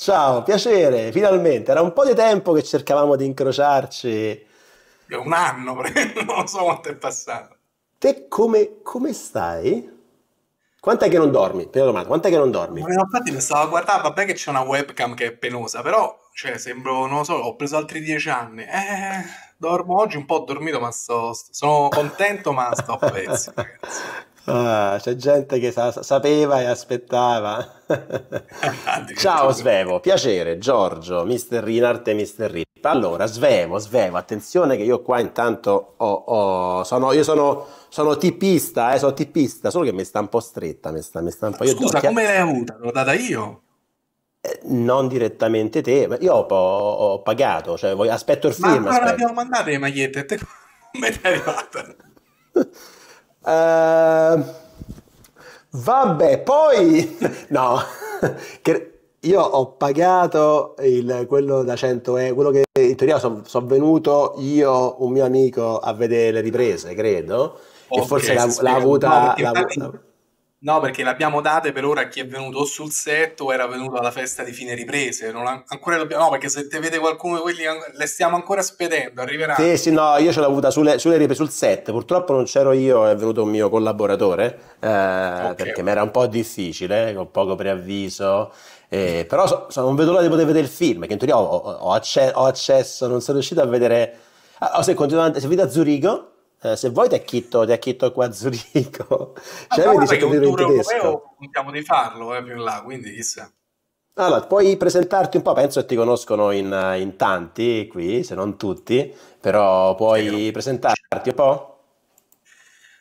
Ciao, piacere, finalmente. Era un po' di tempo che cercavamo di incrociarci. È un anno, non so quanto è passato. Te come, come stai? è che non dormi? Prima domanda, quant'è che non dormi? Ma infatti mi stavo a guardare, vabbè che c'è una webcam che è penosa, però, cioè, sembro, non lo so, ho preso altri dieci anni. Eh, dormo oggi un po' ho dormito, ma sto, sono contento, ma sto a pezzi, ragazzi. Ah, c'è gente che sa- sapeva e aspettava. Ciao Svevo, piacere, Giorgio, Mister Rin, Arte Mister Rin. Allora, Svevo, Svevo, attenzione che io qua intanto ho, ho, sono, io sono, sono tipista, eh, sono tipista, solo che mi sta un po' stretta, mi sta, mi sta un po'... Io Scusa, do... come l'hai avuta? L'ho data io? Eh, non direttamente te, ma io ho, ho pagato, cioè aspetto il film. Ma allora abbiamo mandato le magliette, te come ti è arrivata? Uh, vabbè, poi no, io ho pagato il, quello da 100 euro, quello che in teoria sono son venuto io, un mio amico a vedere le riprese, credo. Okay, e forse l'ha, avuta. No, No, perché le abbiamo date per ora a chi è venuto o sul set o era venuto alla festa di fine riprese. Non ancora l'abbiamo, no, perché se te vede qualcuno quelli le stiamo ancora spedendo, arriverà. Sì, sì, no, io ce l'ho avuta sulle, sulle riprese sul set. Purtroppo non c'ero io, è venuto un mio collaboratore, eh, okay. perché mi era un po' difficile, con poco preavviso. Eh, però so, so, non vedo l'ora di poter vedere il film, che in teoria ho, ho, acce- ho accesso, non sono riuscito a vedere... Ah, se, se vi da Zurigo eh, se vuoi ti acchitto, ti acchitto qua a Zurigo. Cioè, ah, vedi se capire in tedesco. di farlo eh, più in là, quindi chissà. Allora, puoi presentarti un po', penso che ti conoscono in, in tanti qui, se non tutti, però puoi Spero. presentarti un po'?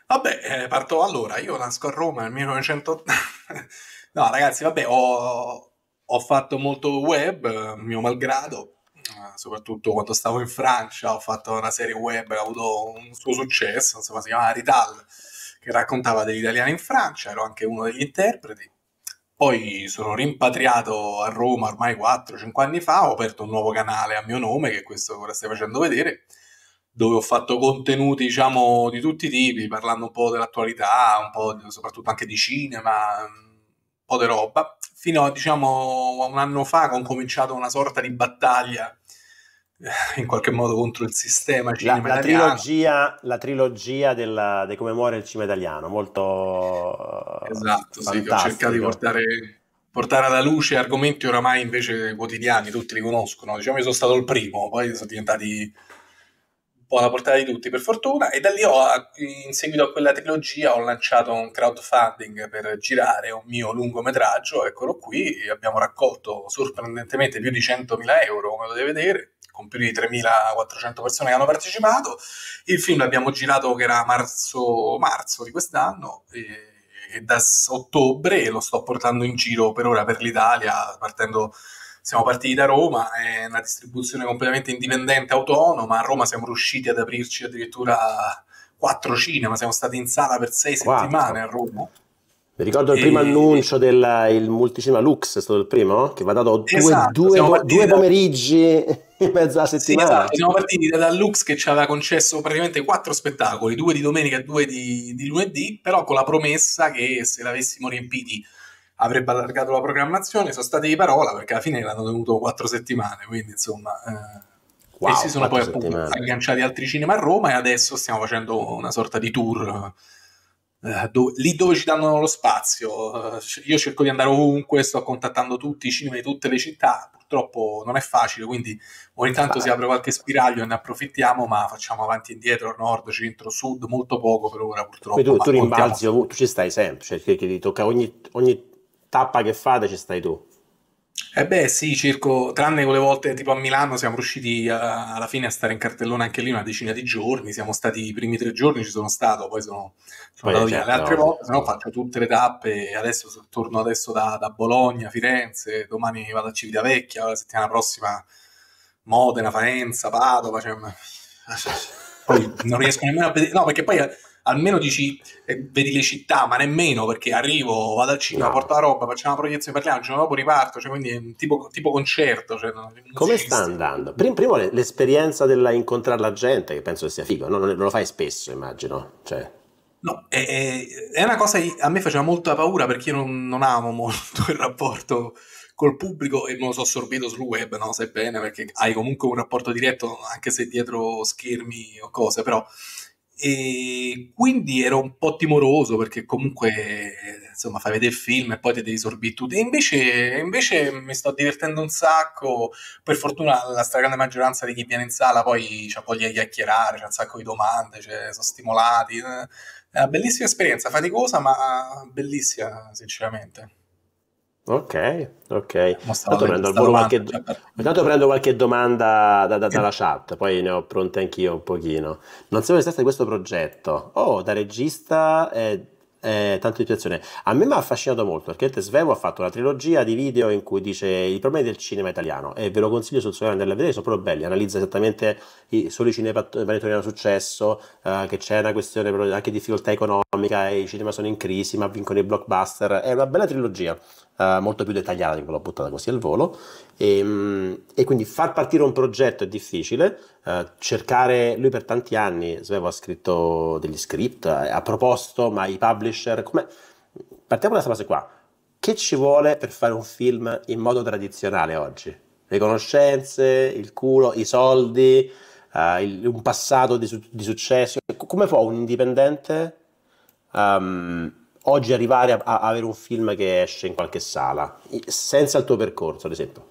Vabbè, eh, parto allora, io nasco a Roma nel 1980. no, ragazzi, vabbè, ho, ho fatto molto web, eh, mio malgrado, Ah, soprattutto quando stavo in Francia, ho fatto una serie web che ha avuto un suo successo, insomma, si chiamava Rital, che raccontava degli italiani in Francia, ero anche uno degli interpreti. Poi sono rimpatriato a Roma ormai 4-5 anni fa, ho aperto un nuovo canale a mio nome, che è questo che ora stai facendo vedere, dove ho fatto contenuti diciamo di tutti i tipi, parlando un po' dell'attualità, un po' di, soprattutto anche di cinema, un po' di roba. Fino a diciamo un anno fa ho cominciato una sorta di battaglia in qualche modo contro il sistema cinema la, la trilogia, la trilogia della, di come muore il cinema italiano, molto eh, esatto, sì, ho cercato di portare, portare, alla luce argomenti oramai invece quotidiani, tutti li conoscono. Diciamo, io sono stato il primo, poi sono diventati un po' alla portata di tutti, per fortuna. E da lì ho, in seguito a quella trilogia, ho lanciato un crowdfunding per girare un mio lungometraggio, eccolo qui, abbiamo raccolto sorprendentemente più di 100.000 euro, come potete vedere con più di 3.400 persone che hanno partecipato. Il film l'abbiamo girato che era marzo, marzo di quest'anno. E, e da ottobre lo sto portando in giro per ora per l'Italia, partendo siamo partiti da Roma, è una distribuzione completamente indipendente, autonoma. A Roma siamo riusciti ad aprirci addirittura quattro cinema, siamo stati in sala per sei Quattro. settimane a Roma. Mi ricordo il primo annuncio del multicinema Lux, è stato il primo, che va dato due, esatto, due, due, due pomeriggi da... in mezzo alla settimana. Sì, esatto, siamo partiti da Lux che ci aveva concesso praticamente quattro spettacoli, due di domenica e due di, di lunedì, però con la promessa che se l'avessimo riempiti avrebbe allargato la programmazione, sono stati di parola perché alla fine l'hanno tenuto quattro settimane, quindi insomma... Eh, wow, e si sono poi appunto, agganciati altri cinema a Roma e adesso stiamo facendo una sorta di tour eh, dove, lì dove ci danno lo spazio. Eh, io cerco di andare ovunque, sto contattando tutti i cinema di tutte le città. Purtroppo non è facile, quindi ogni tanto si apre qualche spiraglio e ne approfittiamo, ma facciamo avanti e indietro, nord, centro, sud, molto poco per ora purtroppo. Tu, tu rimbalzi, tu ci stai sempre, cioè, che, che ti tocca ogni, ogni tappa che fate ci stai tu. Eh beh sì, circo, tranne quelle volte tipo a Milano siamo riusciti a, alla fine a stare in cartellone anche lì una decina di giorni, siamo stati i primi tre giorni, ci sono stato, poi sono, sono poi andato via le certo, altre volte, se no faccio tutte le tappe, adesso torno adesso da, da Bologna, Firenze, domani vado a Civitavecchia, la settimana prossima Modena, Faenza, Padova, cioè, poi non riesco nemmeno a vedere, no perché poi eh, almeno dici eh, vedi le città, ma nemmeno perché arrivo, vado al cinema, no. porto la roba, facciamo una proiezione, parliamo, il giorno dopo riparto, cioè, quindi è un tipo, tipo concerto. Cioè, Come esiste. sta andando? Prima, primo l'esperienza dell'incontrare la gente, che penso sia figo, no? non, lo fai spesso immagino. Cioè. No, è, è, una cosa che a me faceva molta paura perché io non, non amo molto il rapporto col pubblico e me lo so assorbito sul web, no? Sebbene perché hai comunque un rapporto diretto, anche se dietro schermi o cose, però e quindi ero un po' timoroso perché comunque insomma fai vedere il film e poi ti devi sorbire tutto e invece, invece, mi sto divertendo un sacco per fortuna la stragrande maggioranza di chi viene in sala poi ha voglia di chiacchierare c'è un sacco di domande cioè, sono stimolati è una bellissima esperienza faticosa ma bellissima sinceramente Ok, ok. Intanto prendo, qualche... prendo, qualche, domanda da, da, dalla chat, poi ne ho pronte anch'io un pochino. Non siamo stata di questo progetto. Oh, da regista... Eh, eh, tanto situazione. A me mi ha affascinato molto perché Svevo ha fatto una trilogia di video in cui dice i problemi del cinema italiano e ve lo consiglio sul suo canale andare vedere, sono proprio belli, analizza esattamente i soli cinema che hanno successo, eh, che c'è una questione anche di difficoltà economica, i cinema sono in crisi ma vincono i blockbuster, è una bella trilogia, eh, molto più dettagliata di quella buttata così al volo. E, ehm, e, quindi far partire un progetto è difficile, eh, cercare, lui per tanti anni, Svevo ha scritto degli script, eh, ha proposto, ma i publisher, come... Partiamo da questa fase qua, che ci vuole per fare un film in modo tradizionale oggi? Le conoscenze, il culo, i soldi, Uh, il, un passato di, di, successo. Come può un indipendente um, oggi arrivare a, a, avere un film che esce in qualche sala, senza il tuo percorso, ad esempio?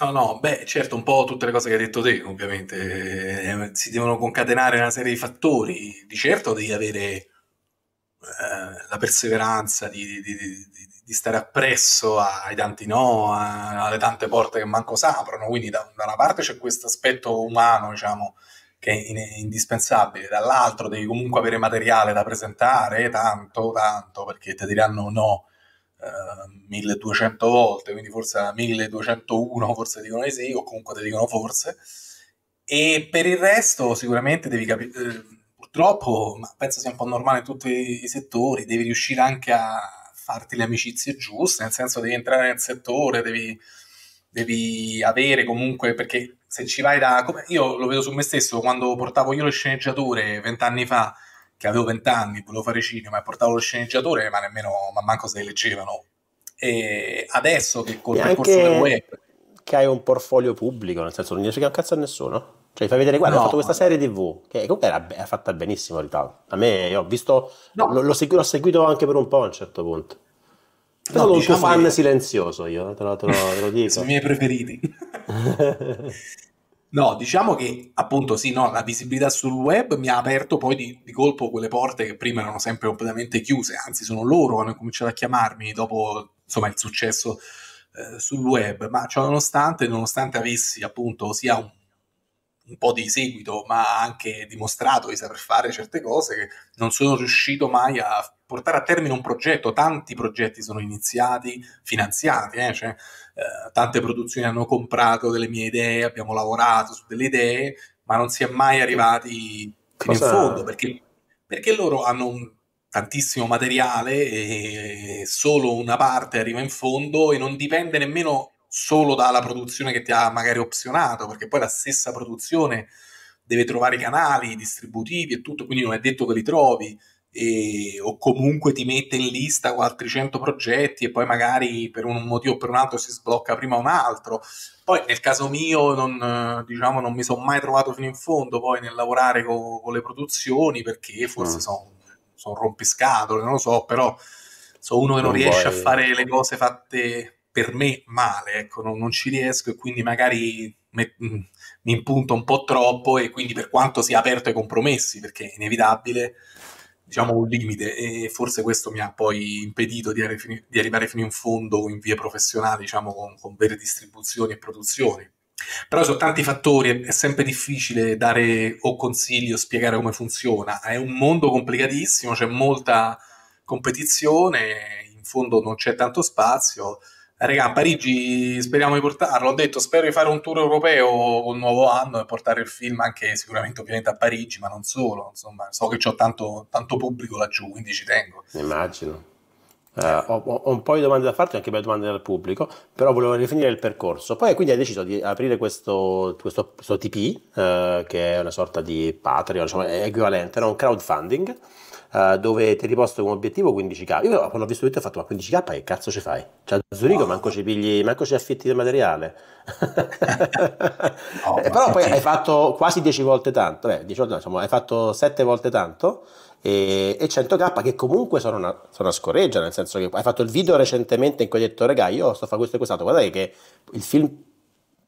No, no, beh, certo, un po' tutte le cose che hai detto te, ovviamente, eh, eh, si devono concatenare una serie di fattori. Di certo devi avere eh, la perseveranza di, di, di, di, stare appresso ai tanti no, alle tante porte che manco s'aprono, quindi da, da una parte c'è questo aspetto umano, diciamo, eh, che è indispensabile, dall'altro devi comunque avere materiale da presentare, tanto, tanto, perché ti diranno no eh, 1200 volte, quindi forse 1201 forse dicono di sì, o comunque ti dicono forse, e per il resto sicuramente devi capire, eh, purtroppo, ma penso sia un po' normale in tutti i settori, devi riuscire anche a farti le amicizie giuste, nel senso devi entrare nel settore, devi devi avere comunque, perché se ci vai da... io lo vedo su me stesso, quando portavo io le sceneggiature vent'anni fa, che avevo vent'anni, volevo fare cinema e portavo lo sceneggiatore, ma nemmeno, ma manco se le leggevano. E adesso che col percorso del web... Che hai un portfolio pubblico, nel senso non dici a cazzo a nessuno? Cioè, fai vedere, guarda, no, ho fatto questa serie TV, che comunque era, era fatta benissimo in realtà. A me, io ho visto, no. l'ho, l'ho seguito anche per un po' a un certo punto. Sono no, un diciamo fan che... silenzioso io, eh, te lo, te lo, te lo dico. Sono i miei preferiti. no, diciamo che appunto sì, no, la visibilità sul web mi ha aperto poi di, di, colpo quelle porte che prima erano sempre completamente chiuse, anzi sono loro che hanno cominciato a chiamarmi dopo insomma il successo eh, sul web, ma cioè, nonostante, nonostante avessi appunto sia un un po' di seguito, ma anche dimostrato di saper fare certe cose che non sono riuscito mai a portare a termine un progetto. Tanti progetti sono iniziati, finanziati, eh? cioè, eh, tante produzioni hanno comprato delle mie idee, abbiamo lavorato su delle idee, ma non si è mai arrivati fino in fondo perché, perché loro hanno un, tantissimo materiale e solo una parte arriva in fondo e non dipende nemmeno solo dalla produzione che ti ha magari opzionato, perché poi la stessa produzione deve trovare i canali distributivi e tutto, quindi non è detto che li trovi e, o comunque ti mette in lista altri 100 progetti e poi magari per un motivo o per un altro si sblocca prima un altro. Poi nel caso mio non, diciamo, non mi sono mai trovato fino in fondo poi nel lavorare co- con le produzioni perché forse mm. sono son rompiscatole, non lo so, però sono uno che non, non riesce vuoi... a fare le cose fatte per me male, ecco, non, non ci riesco e quindi magari me, mm, mi impunto un po' troppo e quindi per quanto sia aperto ai compromessi, perché è inevitabile, diciamo, un limite e forse questo mi ha poi impedito di, arri- di arrivare fino in fondo in via professionale, diciamo, con, con vere distribuzioni e produzioni. Però sono tanti fattori, è sempre difficile dare o consiglio, spiegare come funziona. È un mondo complicatissimo, c'è molta competizione, in fondo non c'è tanto spazio Raga, a Parigi speriamo di portarlo. Ho detto, spero di fare un tour europeo col nuovo anno e portare il film anche sicuramente ovviamente a Parigi, ma non solo. Insomma, so che ho tanto, tanto, pubblico laggiù, quindi ci tengo. Immagino. Eh, ho, ho, un po' di domande da farti, anche per domande dal pubblico, però volevo rifinire il percorso. Poi quindi hai deciso di aprire questo, questo, questo TP, eh, che è una sorta di Patreon, diciamo, è equivalente, no? un crowdfunding uh, dove ti riposto come obiettivo 15k. Io quando ho visto tutto ho fatto ma 15k che cazzo ci fai? Cioè a Zurigo oh. manco ci pigli, manco ci affitti del materiale. oh, Però poi hai fatto quasi 10 volte tanto, beh 10 volte, insomma hai fatto 7 volte tanto e, 100k che comunque sono una, sono una, scoreggia, nel senso che hai fatto il video recentemente in cui hai detto regà io sto a fare questo e quest'altro, guardate che il film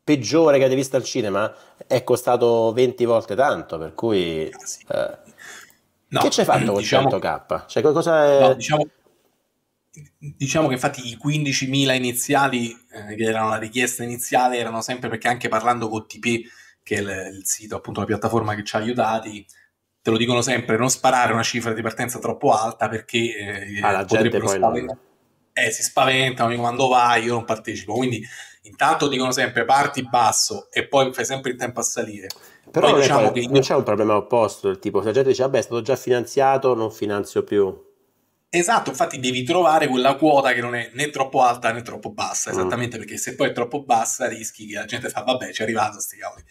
peggiore che avete visto al cinema è costato 20 volte tanto, per cui... Ah, eh, No, che c'è hai fatto diciamo, con 100k? Cioè, qualcosa... È... No, diciamo, diciamo, che infatti i 15.000 iniziali, eh, che erano la richiesta iniziale, erano sempre perché anche parlando con TP, che è il, il sito, appunto la piattaforma che ci ha aiutati, te lo dicono sempre, non sparare una cifra di partenza troppo alta perché eh, ah, la gente poi spavent- eh, si spaventano quando vai, io non partecipo. Quindi intanto dicono sempre parti basso e poi fai sempre il tempo a salire. Però non, diciamo è, che non c'è un problema opposto, il tipo se la gente dice vabbè è stato già finanziato, non finanzio più. Esatto, infatti devi trovare quella quota che non è né troppo alta né troppo bassa, mm. esattamente mm. perché se poi è troppo bassa rischi che la gente fa vabbè ci è arrivato sti cavoli.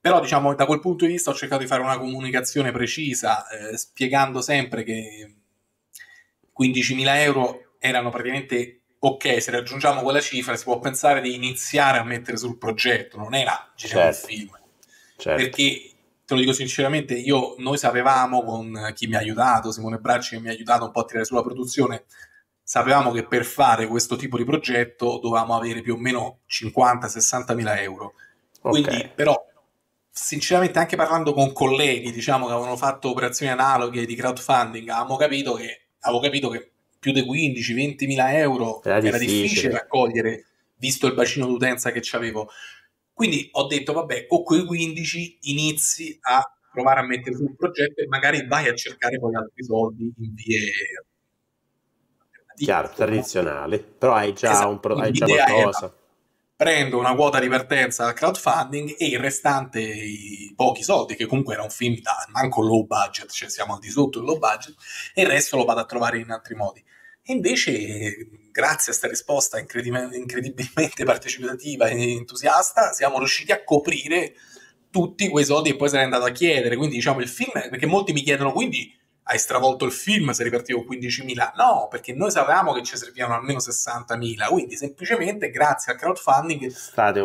Però diciamo da quel punto di vista ho cercato di fare una comunicazione precisa eh, spiegando sempre che 15.000 euro erano praticamente ok, se raggiungiamo quella cifra si può pensare di iniziare a mettere sul progetto, non era girare diciamo, certo. un film certo. perché te lo dico sinceramente, io, noi sapevamo con chi mi ha aiutato, Simone Bracci che mi ha aiutato un po' a tirare sulla produzione, sapevamo che per fare questo tipo di progetto dovevamo avere più o meno 50-60 mila euro. Quindi, okay. però, sinceramente, anche parlando con colleghi, diciamo, che avevano fatto operazioni analoghe di crowdfunding, avevamo capito che, avevo capito che più di 15-20 mila euro era, era difficile. difficile raccogliere, visto il bacino d'utenza che avevo. Quindi ho detto, vabbè, con quei 15 inizi a provare a mettere sul progetto e magari vai a cercare poi altri soldi in vie Chiaro, tradizionali, però hai già, esatto, un pro- hai già qualcosa. prendo una quota di partenza al crowdfunding e il restante, i pochi soldi, che comunque era un film da manco low budget, cioè siamo al di sotto del low budget, e il resto lo vado a trovare in altri modi. E invece grazie a questa risposta incredibilmente partecipativa e entusiasta, siamo riusciti a coprire tutti quei soldi che poi sarei andato a chiedere. Quindi, diciamo, il film, perché molti mi chiedono, quindi hai stravolto il film se ripartivo 15.000? No, perché noi sapevamo che ci servivano almeno 60.000, quindi semplicemente grazie al crowdfunding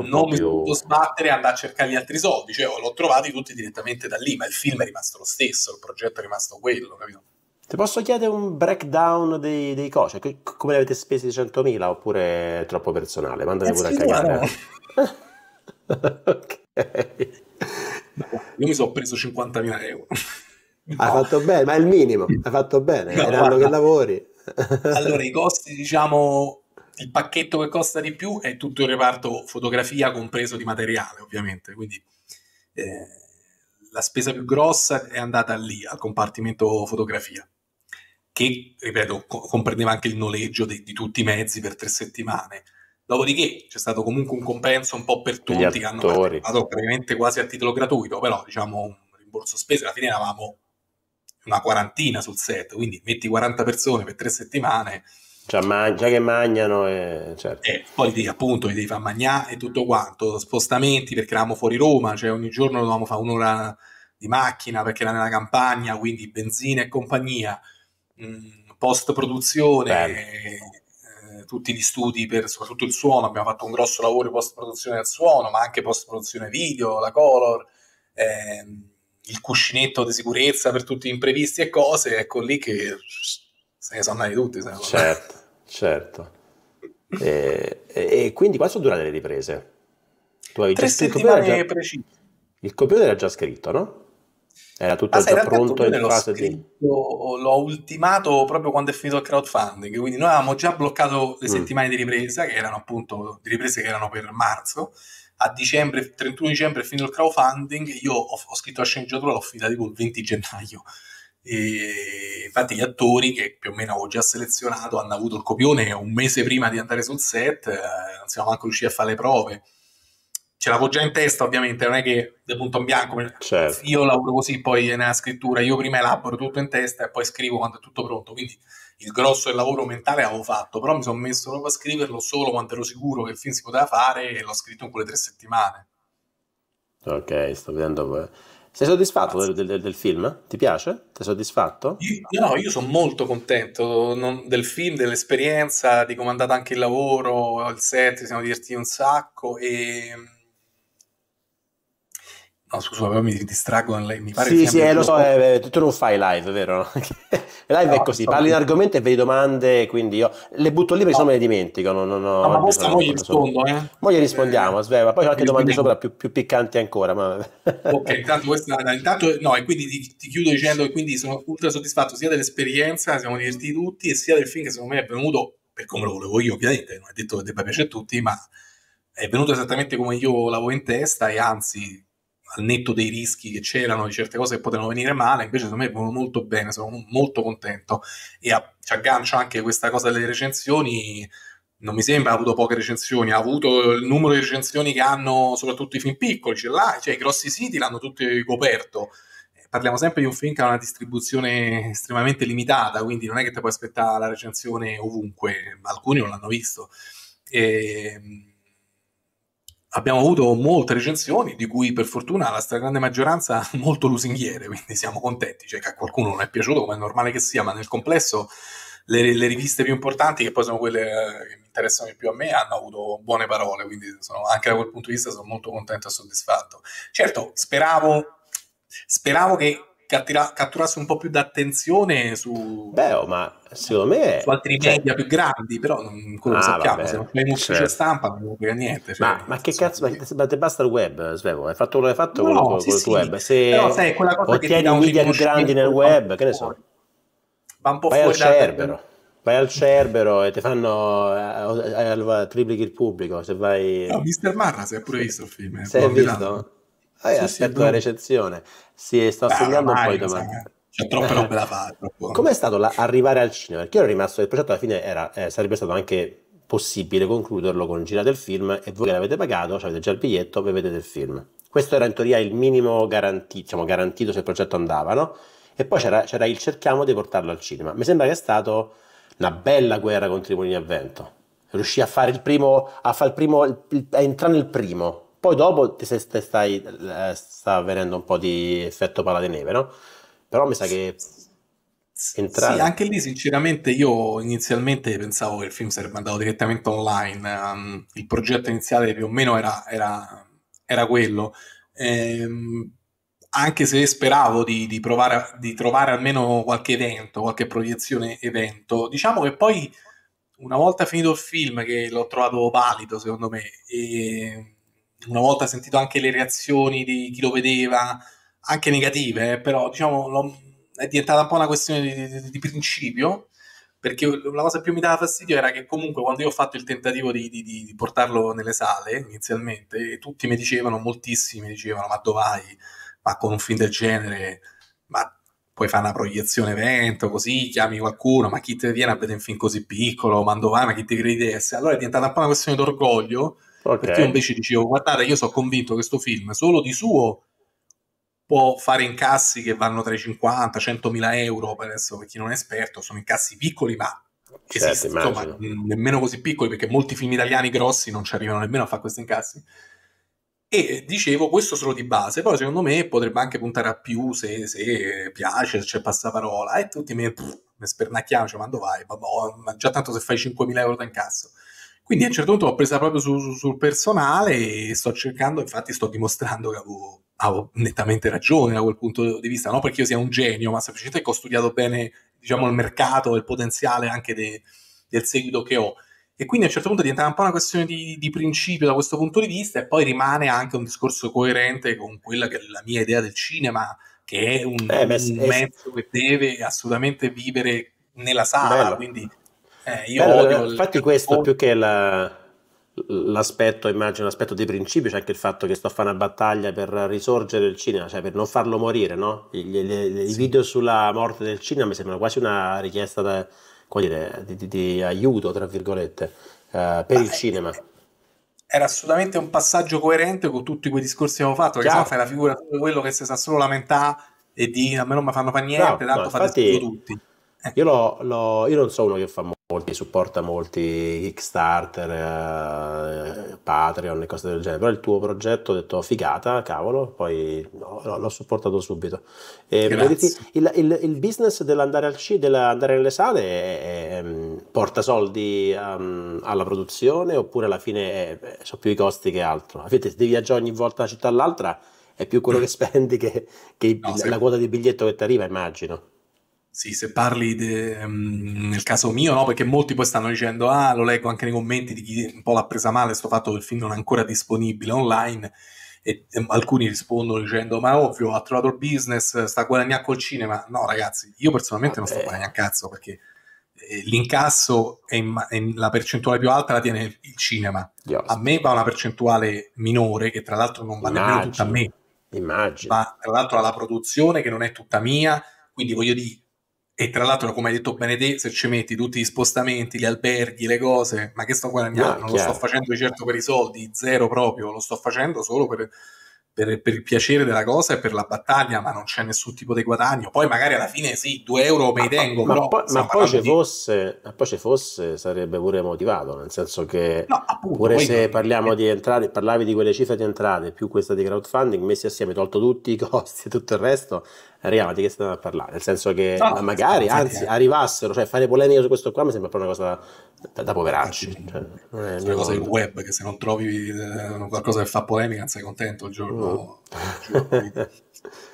non mi più... sbattere e andare a cercare gli altri soldi, cioè l'ho trovati tutti direttamente da lì, ma il film è rimasto lo stesso, il progetto è rimasto quello, capito? Ti posso chiedere un breakdown dei, dei coach? C- come li avete spesi 100.000 oppure è troppo personale? Mandate pure a cagare. ok. No, io mi sono preso 50.000 euro. No. Hai fatto bene, ma è il minimo. Hai fatto bene, no, è l'anno che lavori. allora, i costi, diciamo, il pacchetto che costa di più è tutto il reparto fotografia, compreso di materiale, ovviamente. Quindi eh, la spesa più grossa è andata lì, al compartimento fotografia che, ripeto, co- comprendeva anche il noleggio di, di, tutti i mezzi per tre settimane. Dopodiché c'è stato comunque un compenso un po' per tutti che hanno partecipato praticamente quasi a titolo gratuito, però diciamo un rimborso spese, alla fine eravamo una quarantina sul set, quindi metti 40 persone per tre settimane. Cioè, man- già che mangiano, e, eh, certo. e eh, poi ti, appunto li devi far mangiare e tutto quanto. Spostamenti perché eravamo fuori Roma, cioè ogni giorno dovevamo fare un'ora di macchina perché era nella campagna, quindi benzina e compagnia. Mm, post produzione, eh, tutti gli studi per soprattutto il suono, abbiamo fatto un grosso lavoro di post produzione del suono, ma anche post produzione video, la color, ehm, il cuscinetto di sicurezza per tutti gli imprevisti e cose, ecco lì che se ne sono andati tutti. Se ne sono certo, certo. e, e, quindi quanto sono durate le riprese? Tu hai Tre settimane già... precise. Il computer era già scritto, no? Era tutto ah, già sai, pronto in fase di... L'ho ultimato proprio quando è finito il crowdfunding, quindi noi avevamo già bloccato le mm. settimane di ripresa, che erano appunto di riprese che erano per marzo, a dicembre, 31 dicembre è finito il crowdfunding, io ho, ho scritto la sceneggiatura, l'ho finita tipo il 20 gennaio. E infatti gli attori che più o meno avevo già selezionato hanno avuto il copione un mese prima di andare sul set, eh, non siamo manco riusciti a fare le prove ce l'avevo già in testa, ovviamente, non è che del punto in bianco. Certo. Io lavoro così poi nella scrittura, io prima elaboro tutto in testa e poi scrivo quando è tutto pronto. Quindi il grosso del lavoro mentale l'avevo fatto, però mi sono messo proprio a scriverlo solo quando ero sicuro che il film si poteva fare e l'ho scritto in quelle tre settimane. Ok, sto vedendo. Eh. Sei soddisfatto del, del, del, film? Ti piace? Sei soddisfatto? Io, no, io sono molto contento non, del film, dell'esperienza, di come è andato anche il lavoro, il set, siamo divertiti un sacco e No, scusa, però mi distraggo. Mi pare sì, sì, eh, lo so, eh, tu non fai live, vero? live no, è così, parli di argomento e vedi domande, quindi io le butto lì perché no. se no me le dimentico. Non, non, no, ma questa poi gli rispondo, eh? Poi gli rispondiamo, eh, sveva. Poi ho anche domande sopra più, più, piccanti ancora. Ma... ok, intanto questa, intanto, no, e quindi ti, ti, chiudo dicendo che quindi sono ultra soddisfatto sia dell'esperienza, siamo divertiti tutti, e sia del film che secondo me è venuto, per come lo volevo io ovviamente, non è detto che debba piacere a tutti, ma è venuto esattamente come io l'avevo in testa e anzi al netto dei rischi che c'erano di certe cose che potevano venire male, invece secondo me vanno molto bene, sono molto contento e a, ci aggancio anche questa cosa delle recensioni, non mi sembra ha avuto poche recensioni, ha avuto il numero di recensioni che hanno soprattutto i film piccoli, ce l'ha, cioè i grossi siti l'hanno tutti coperto. Eh, parliamo sempre di un film che ha una distribuzione estremamente limitata, quindi non è che ti puoi aspettare la recensione ovunque, alcuni non l'hanno visto. E, ehm, abbiamo avuto molte recensioni, di cui per fortuna la stragrande maggioranza molto lusinghiere, quindi siamo contenti, cioè che a qualcuno non è piaciuto, come è normale che sia, ma nel complesso le, le riviste più importanti, che poi sono quelle eh, che mi interessano di più a me, hanno avuto buone parole, quindi sono, anche da quel punto di vista sono molto contento e soddisfatto. Certo, speravo, speravo che cattira- catturasse un po' più d'attenzione su, Beh, oh, ma secondo me su altri cioè... media più grandi, però non ah, sappiamo, se non c'è un ufficio certo. stampa non vuol dire niente. Cioè, ma, ma che cazzo, ma, ma te basta il web, Svevo, hai fatto quello che hai fatto no, con, sì, con sì. il web. Se però sai, quella cosa ottieni che media più grandi nel web, che ne so. Va un po' Vai fuori al cerbero. Da vai al Cerbero e ti fanno eh, eh, eh, triplichi il pubblico se vai no, Mister Marra si è pure visto il film si è visto? Ah, sì, aspetto sì, la recensione. Sì, sto assegnando un po' di domande. C'è troppe robe da fare. Com'è stato la, arrivare al cinema? Perché io ero rimasto, il progetto alla fine era, eh, sarebbe stato anche possibile concluderlo con gira del film e voi che l'avete pagato, cioè avete già il biglietto, vi vedete il film. Questo era in teoria il minimo garantito, diciamo, garantito se il progetto andava, no? E poi c'era, c'era il cerchiamo di portarlo al cinema. Mi sembra che è stata una bella guerra contro i mulini a vento. Riuscì a fare il primo, a far il primo, a entrare nel primo, poi dopo ti, stai, stai, eh, sta avvenendo un po' di effetto palla di neve, no? Però mi sa che Entrare. Sì, anche lì sinceramente io inizialmente pensavo che il film sarebbe andato direttamente online, um, il progetto iniziale più o meno era, era, era quello, ehm, anche se speravo di, di, provare di trovare almeno qualche evento, qualche proiezione evento, diciamo che poi una volta finito il film che l'ho trovato valido secondo me e una volta sentito anche le reazioni di chi lo vedeva, anche negative, eh, però diciamo lo, è diventata un po' una questione di, di, di, principio, perché la cosa più mi dava fastidio era che comunque quando io ho fatto il tentativo di, di portarlo nelle sale inizialmente, tutti mi dicevano, moltissimi mi dicevano, ma dov'hai? Ma con un film del genere, ma puoi fare una proiezione evento, così chiami qualcuno, ma chi ti viene a vedere un film così piccolo, ma dove ma chi ti crede di essere? Allora è diventata un po' una questione d'orgoglio, Okay. Perché io invece dicevo, guardate, io sono convinto che questo film solo di suo può fare incassi che vanno tra i 50 e i 100 mila euro, per adesso per chi non è esperto, sono incassi piccoli ma certo, esiste, insomma, nemmeno così piccoli perché molti film italiani grossi non ci arrivano nemmeno a fare questi incassi. E dicevo questo solo di base, poi secondo me potrebbe anche puntare a più se, se piace, se c'è passaparola e tutti mi, pff, mi spernacchiamo, cioè quando vai, boh, ma già tanto se fai 5.000 euro da incasso. Quindi a un certo punto l'ho presa proprio su, su, sul personale e sto cercando, infatti sto dimostrando che avevo, avevo, nettamente ragione da quel punto di vista, non perché io sia un genio, ma semplicemente che ho studiato bene diciamo, il mercato e il potenziale anche de, del seguito che ho. E quindi a un certo punto diventa un po' una questione di, di, principio da questo punto di vista e poi rimane anche un discorso coerente con quella che è la mia idea del cinema, che è un, eh, un mezzo che deve assolutamente vivere nella sala, Bello. quindi eh, io Bello, odio eh, infatti il... questo più che la, l'aspetto, immagino, l'aspetto di principio, c'è cioè anche il fatto che sto a fare una battaglia per risorgere il cinema, cioè per non farlo morire, no? I, le, le, sì. I video sulla morte del cinema mi sembrano quasi una richiesta da, dire, di, di, di, aiuto, tra virgolette, uh, per Beh, il cinema. Era assolutamente un passaggio coerente con tutti quei discorsi che avevo fatto, Chiaro. se no fai la figura di quello che si sa solo lamentare e di a me non mi fanno fare niente, no, tanto no, fate infatti... tutti eh. Io, l'ho, l'ho, io, non sono uno che fa molti, supporta molti Kickstarter, eh, Patreon e cose del genere, però il tuo progetto ho detto figata, cavolo, poi no, no, l'ho supportato subito. E, vedete, il, il, il, business dell'andare al C, dell'andare nelle sale è, è, porta soldi um, alla produzione oppure alla fine è, sono più i costi che altro? Avete, se devi viaggiare ogni volta da città all'altra è più quello che spendi che, che no, la sì. quota di biglietto che ti arriva, immagino. Sì, se parli de, um, nel caso mio, no? Perché molti poi stanno dicendo, ah, lo leggo anche nei commenti di chi un po' l'ha presa male, sto fatto che il film non è ancora disponibile online. E, e alcuni rispondono dicendo, ma ovvio, ha trovato il business, sta guadagnando col cinema. No, ragazzi, io personalmente Vabbè. non sto guadagnando a cazzo perché eh, l'incasso è, in, è in, la percentuale più alta la tiene il, cinema. Dio. A me va una percentuale minore, che tra l'altro non va nemmeno tutta a me. Immagino. Ma tra l'altro alla produzione che non è tutta mia, quindi voglio dire, e tra l'altro, come hai detto Benedetto, se ci metti tutti gli spostamenti, gli alberghi, le cose, ma che sto guadagnando? non lo sto facendo di certo per i soldi, zero proprio, lo sto facendo solo per, per, per, il piacere della cosa e per la battaglia, ma non c'è nessun tipo di guadagno. Poi magari alla fine sì, due euro me li tengo. Ma, però, po- ma poi ci fosse, di... fosse, sarebbe pure motivato, nel senso che no, appunto, pure se non... parliamo di entrate, parlavi di quelle cifre di entrate più questa di crowdfunding, messi assieme, tolto tutti i costi e tutto il resto, Arriviamo, di che stiamo a parlare, nel senso che oh, magari, sì, anzi, sì. Eh. arrivassero, cioè fare polemica su questo qua mi sembra proprio una cosa da, da poveracci. Sì, cioè, è una cosa del web, che se non trovi eh, qualcosa che fa polemica non sei contento il giorno. Mm.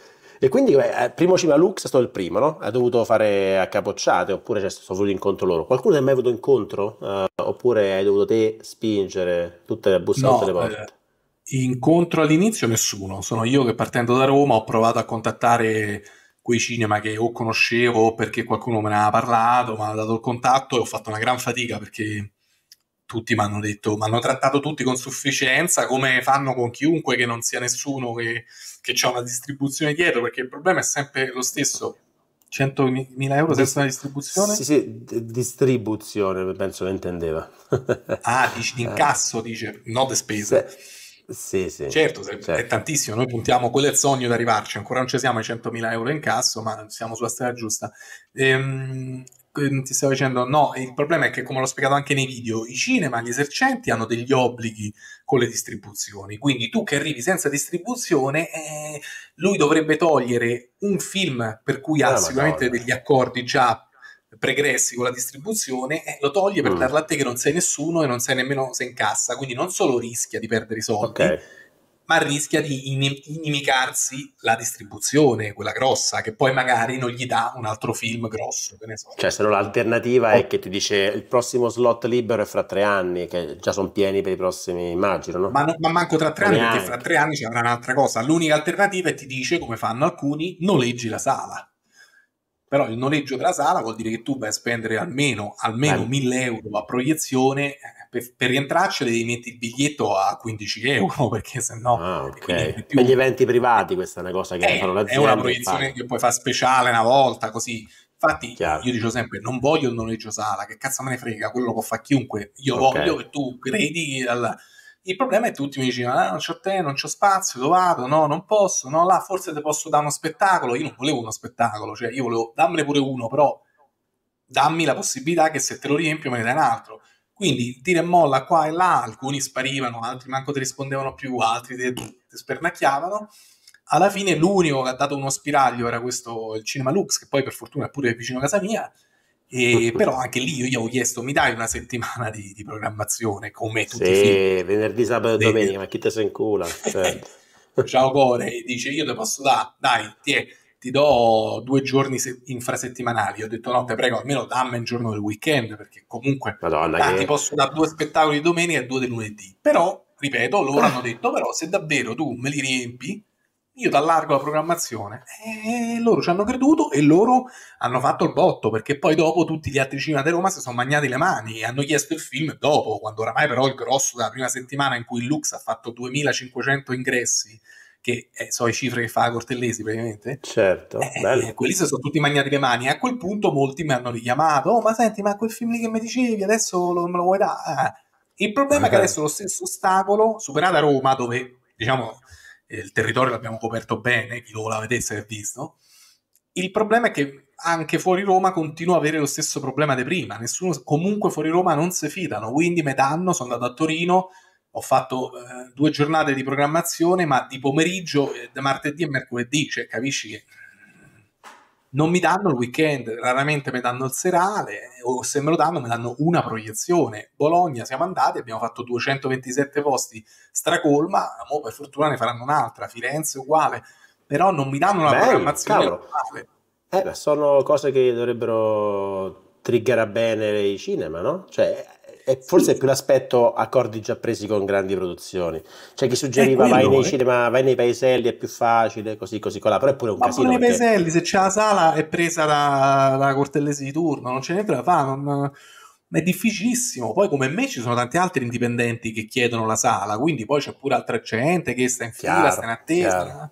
E quindi beh, eh, primo Cima Lux è stato il primo, no? Ha dovuto fare a capocciate oppure cioè, sono venuti incontro loro. Qualcuno ti è mai venuto incontro? Uh, oppure hai dovuto te spingere tutte le bussate no, alle porte? Incontro all'inizio nessuno, sono io che partendo da Roma ho provato a contattare quei cinema che o conoscevo perché qualcuno me ne aveva parlato, mi ha dato il contatto e ho fatto una gran fatica perché tutti mi hanno detto, mi hanno trattato tutti con sufficienza come fanno con chiunque che non sia nessuno che, che c'è una distribuzione dietro perché il problema è sempre lo stesso. 100.000 euro senza una distribuzione? Sì, sì, distribuzione penso che intendeva. ah, dici di incasso, dice, no de spese. Sì. Sì, sì. Certo, certo, è tantissimo, noi puntiamo, quello è il sogno di arrivarci, ancora non ci siamo ai 100.000 euro in casso, ma siamo sulla strada giusta. Ehm, ti stavo dicendo, no, il problema è che, come l'ho spiegato anche nei video, i cinema, gli esercenti hanno degli obblighi con le distribuzioni, quindi tu che arrivi senza distribuzione, eh, lui dovrebbe togliere un film per cui ha sicuramente degli accordi già pregressi con la distribuzione, eh, lo toglie per mm. darla a te che non sei nessuno e non sai nemmeno se incassa, quindi non solo rischia di perdere i soldi, okay. ma rischia di inimicarsi la distribuzione, quella grossa, che poi magari non gli dà un altro film grosso, che ne so. Cioè se no l'alternativa oh. è che ti dice il prossimo slot libero è fra tre anni, che già sono pieni per i prossimi, immagino, no? Ma, non, ma manco tra tre anni, Neanche. perché fra tre anni ci avrà un'altra cosa, l'unica alternativa è ti dice, come fanno alcuni, noleggi la sala però il noleggio della sala vuol dire che tu vai a spendere almeno, almeno 1000 euro a proiezione eh, per, per rientrarci devi mettere il biglietto a 15 euro perché sennò ah, okay. più... per gli eventi privati questa è una cosa che eh, fanno l'azienda è una proiezione che puoi fare speciale una volta così infatti Chiaro. io dico sempre non voglio il noleggio sala che cazzo me ne frega quello può fare chiunque io okay. voglio che tu credi al il problema è che tutti mi dicono, ah, non c'ho te, non c'ho spazio, dove vado, no, non posso, no, là forse te posso dare uno spettacolo. Io non volevo uno spettacolo, cioè io volevo, dammene pure uno, però dammi la possibilità che se te lo riempio me ne dai un altro. Quindi dire molla qua e là, alcuni sparivano, altri manco ti rispondevano più, altri ti, ti spernacchiavano. Alla fine l'unico che ha dato uno spiraglio era questo, il Cinema Lux, che poi per fortuna è pure vicino a casa mia, e, però anche lì io gli avevo chiesto mi dai una settimana di, di programmazione come tutti sì, i film venerdì, sabato e domenica ma chi te se incula certo. ciao Core dice io te posso dare dai ti, ti do due giorni se- infrasettimanali ho detto no te prego almeno dammi un giorno del weekend perché comunque Madonna, dai, che... ti posso dare due spettacoli di domenica e due di lunedì però ripeto loro ah. hanno detto però se davvero tu me li riempi io ti allargo la programmazione. E eh, loro ci hanno creduto e loro hanno fatto il botto, perché poi dopo tutti gli altri cinema di Roma si sono magnati le mani e hanno chiesto il film dopo, quando oramai però il grosso della prima settimana in cui il Lux ha fatto 2500 ingressi, che eh, so le cifre che fa Cortellesi praticamente. Certo, eh, bello. Eh, quelli si sono tutti magnati le mani e a quel punto molti mi hanno richiamato, oh ma senti, ma quel film lì che mi dicevi adesso lo, me lo vuoi dare? Ah, ah. Il problema okay. è che adesso lo stesso ostacolo, superata Roma, dove diciamo il territorio l'abbiamo coperto bene, chi lo voleva vedere si è visto. Il problema è che anche fuori Roma continua ad avere lo stesso problema di prima, nessuno comunque fuori Roma non si fidano, quindi metà anno sono andato a Torino, ho fatto eh, due giornate di programmazione, ma di pomeriggio, eh, da martedì e mercoledì, cioè capisci che non mi danno il weekend, raramente mi danno il serale, o se me lo danno mi danno una proiezione. Bologna siamo andati, abbiamo fatto 227 posti stracolma, mo per fortuna ne faranno un'altra, Firenze uguale, però non mi danno una Bello, programmazione. Eh, sono cose che dovrebbero triggerare bene i cinema, no? Cioè, è forse sì. più l'aspetto accordi già presi con grandi produzioni. Cioè chi eh, suggeriva vai nei cinema, vai nei paeselli, è più facile, così, così, con colà, però è pure un Ma casino. Ma nei perché... paeselli, se c'è la sala è presa da, da Cortellesi di turno, non ce n'è da fa, non... È difficilissimo. Poi, come me, ci sono tanti altri indipendenti che chiedono la sala, quindi poi c'è pure altra gente che sta in fila, chiaro, sta in attesa.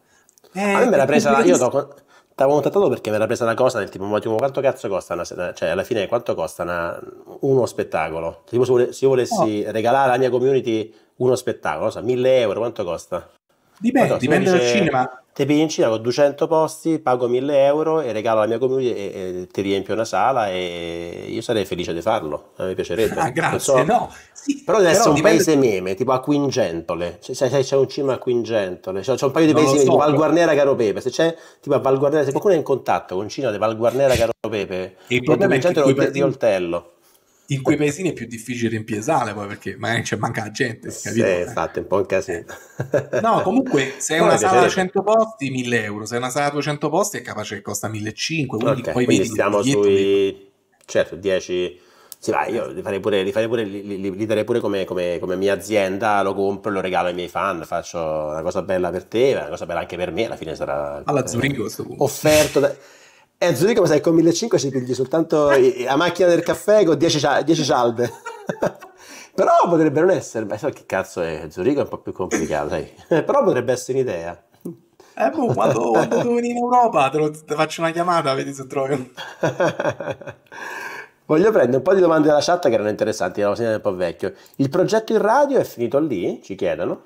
Eh, a me me l'ha presa, io do, stavo contattato perché mi era presa la cosa del tipo, ma tipo, quanto cazzo costa una, cioè alla fine quanto costa una, uno spettacolo? Tipo se, vole, se io volessi oh. regalare alla mia community uno spettacolo, so, 1000 euro, quanto costa? Dipende, so, dipende dal cinema. Te pigli in Cina con 200 posti, pago 1000 euro e regalo alla mia community e, e ti riempio una sala e io sarei felice di farlo, a eh, piacerebbe. Ah, grazie, so, no, sì, però deve essere un paese meme, tipo a Quingentole, c'è, c'è, c'è un cima a Quingentole, c'è, c'è un paio di paesi meme, so, Val Guarnera Caro Pepe, se c'è tipo a Val se qualcuno è in contatto con Cina di Val Guarnera Caro Pepe, il problema è che lo paesi... di Oltello. In quei paesini è più difficile riempire sale poi perché magari c'è manca la gente, sì, capito? Sì, esatto, è un po' un casino. Eh. No, comunque se è una sala da 100 posti 1000 euro, se è una sala da 200 posti è capace che costa 1500, quindi okay, poi quindi vedi... stiamo sui... Certo, 10 sì, vai, io eh. li, farei pure, li, farei pure, li, li, li darei pure come, come, come, mia azienda, lo compro lo regalo ai miei fan, faccio una cosa bella per te, una cosa bella anche per me, alla fine sarà... Alla Zurigo questo punto. Offerto da... Eh, Zurigo, ma sai, con 1500 ci pigli soltanto la macchina del caffè con 10, 10 cialde. Però potrebbe non essere... Ma so che cazzo è? Zurigo è un po' più complicato, sai? Però potrebbe essere un'idea. Eh, boh, quando, quando tu vieni in Europa te, lo, te faccio una chiamata, vedi se trovi un... Voglio prendere un po' di domande dalla chat che erano interessanti, era un segnale un po' vecchio. Il progetto in radio è finito lì? Ci chiedono.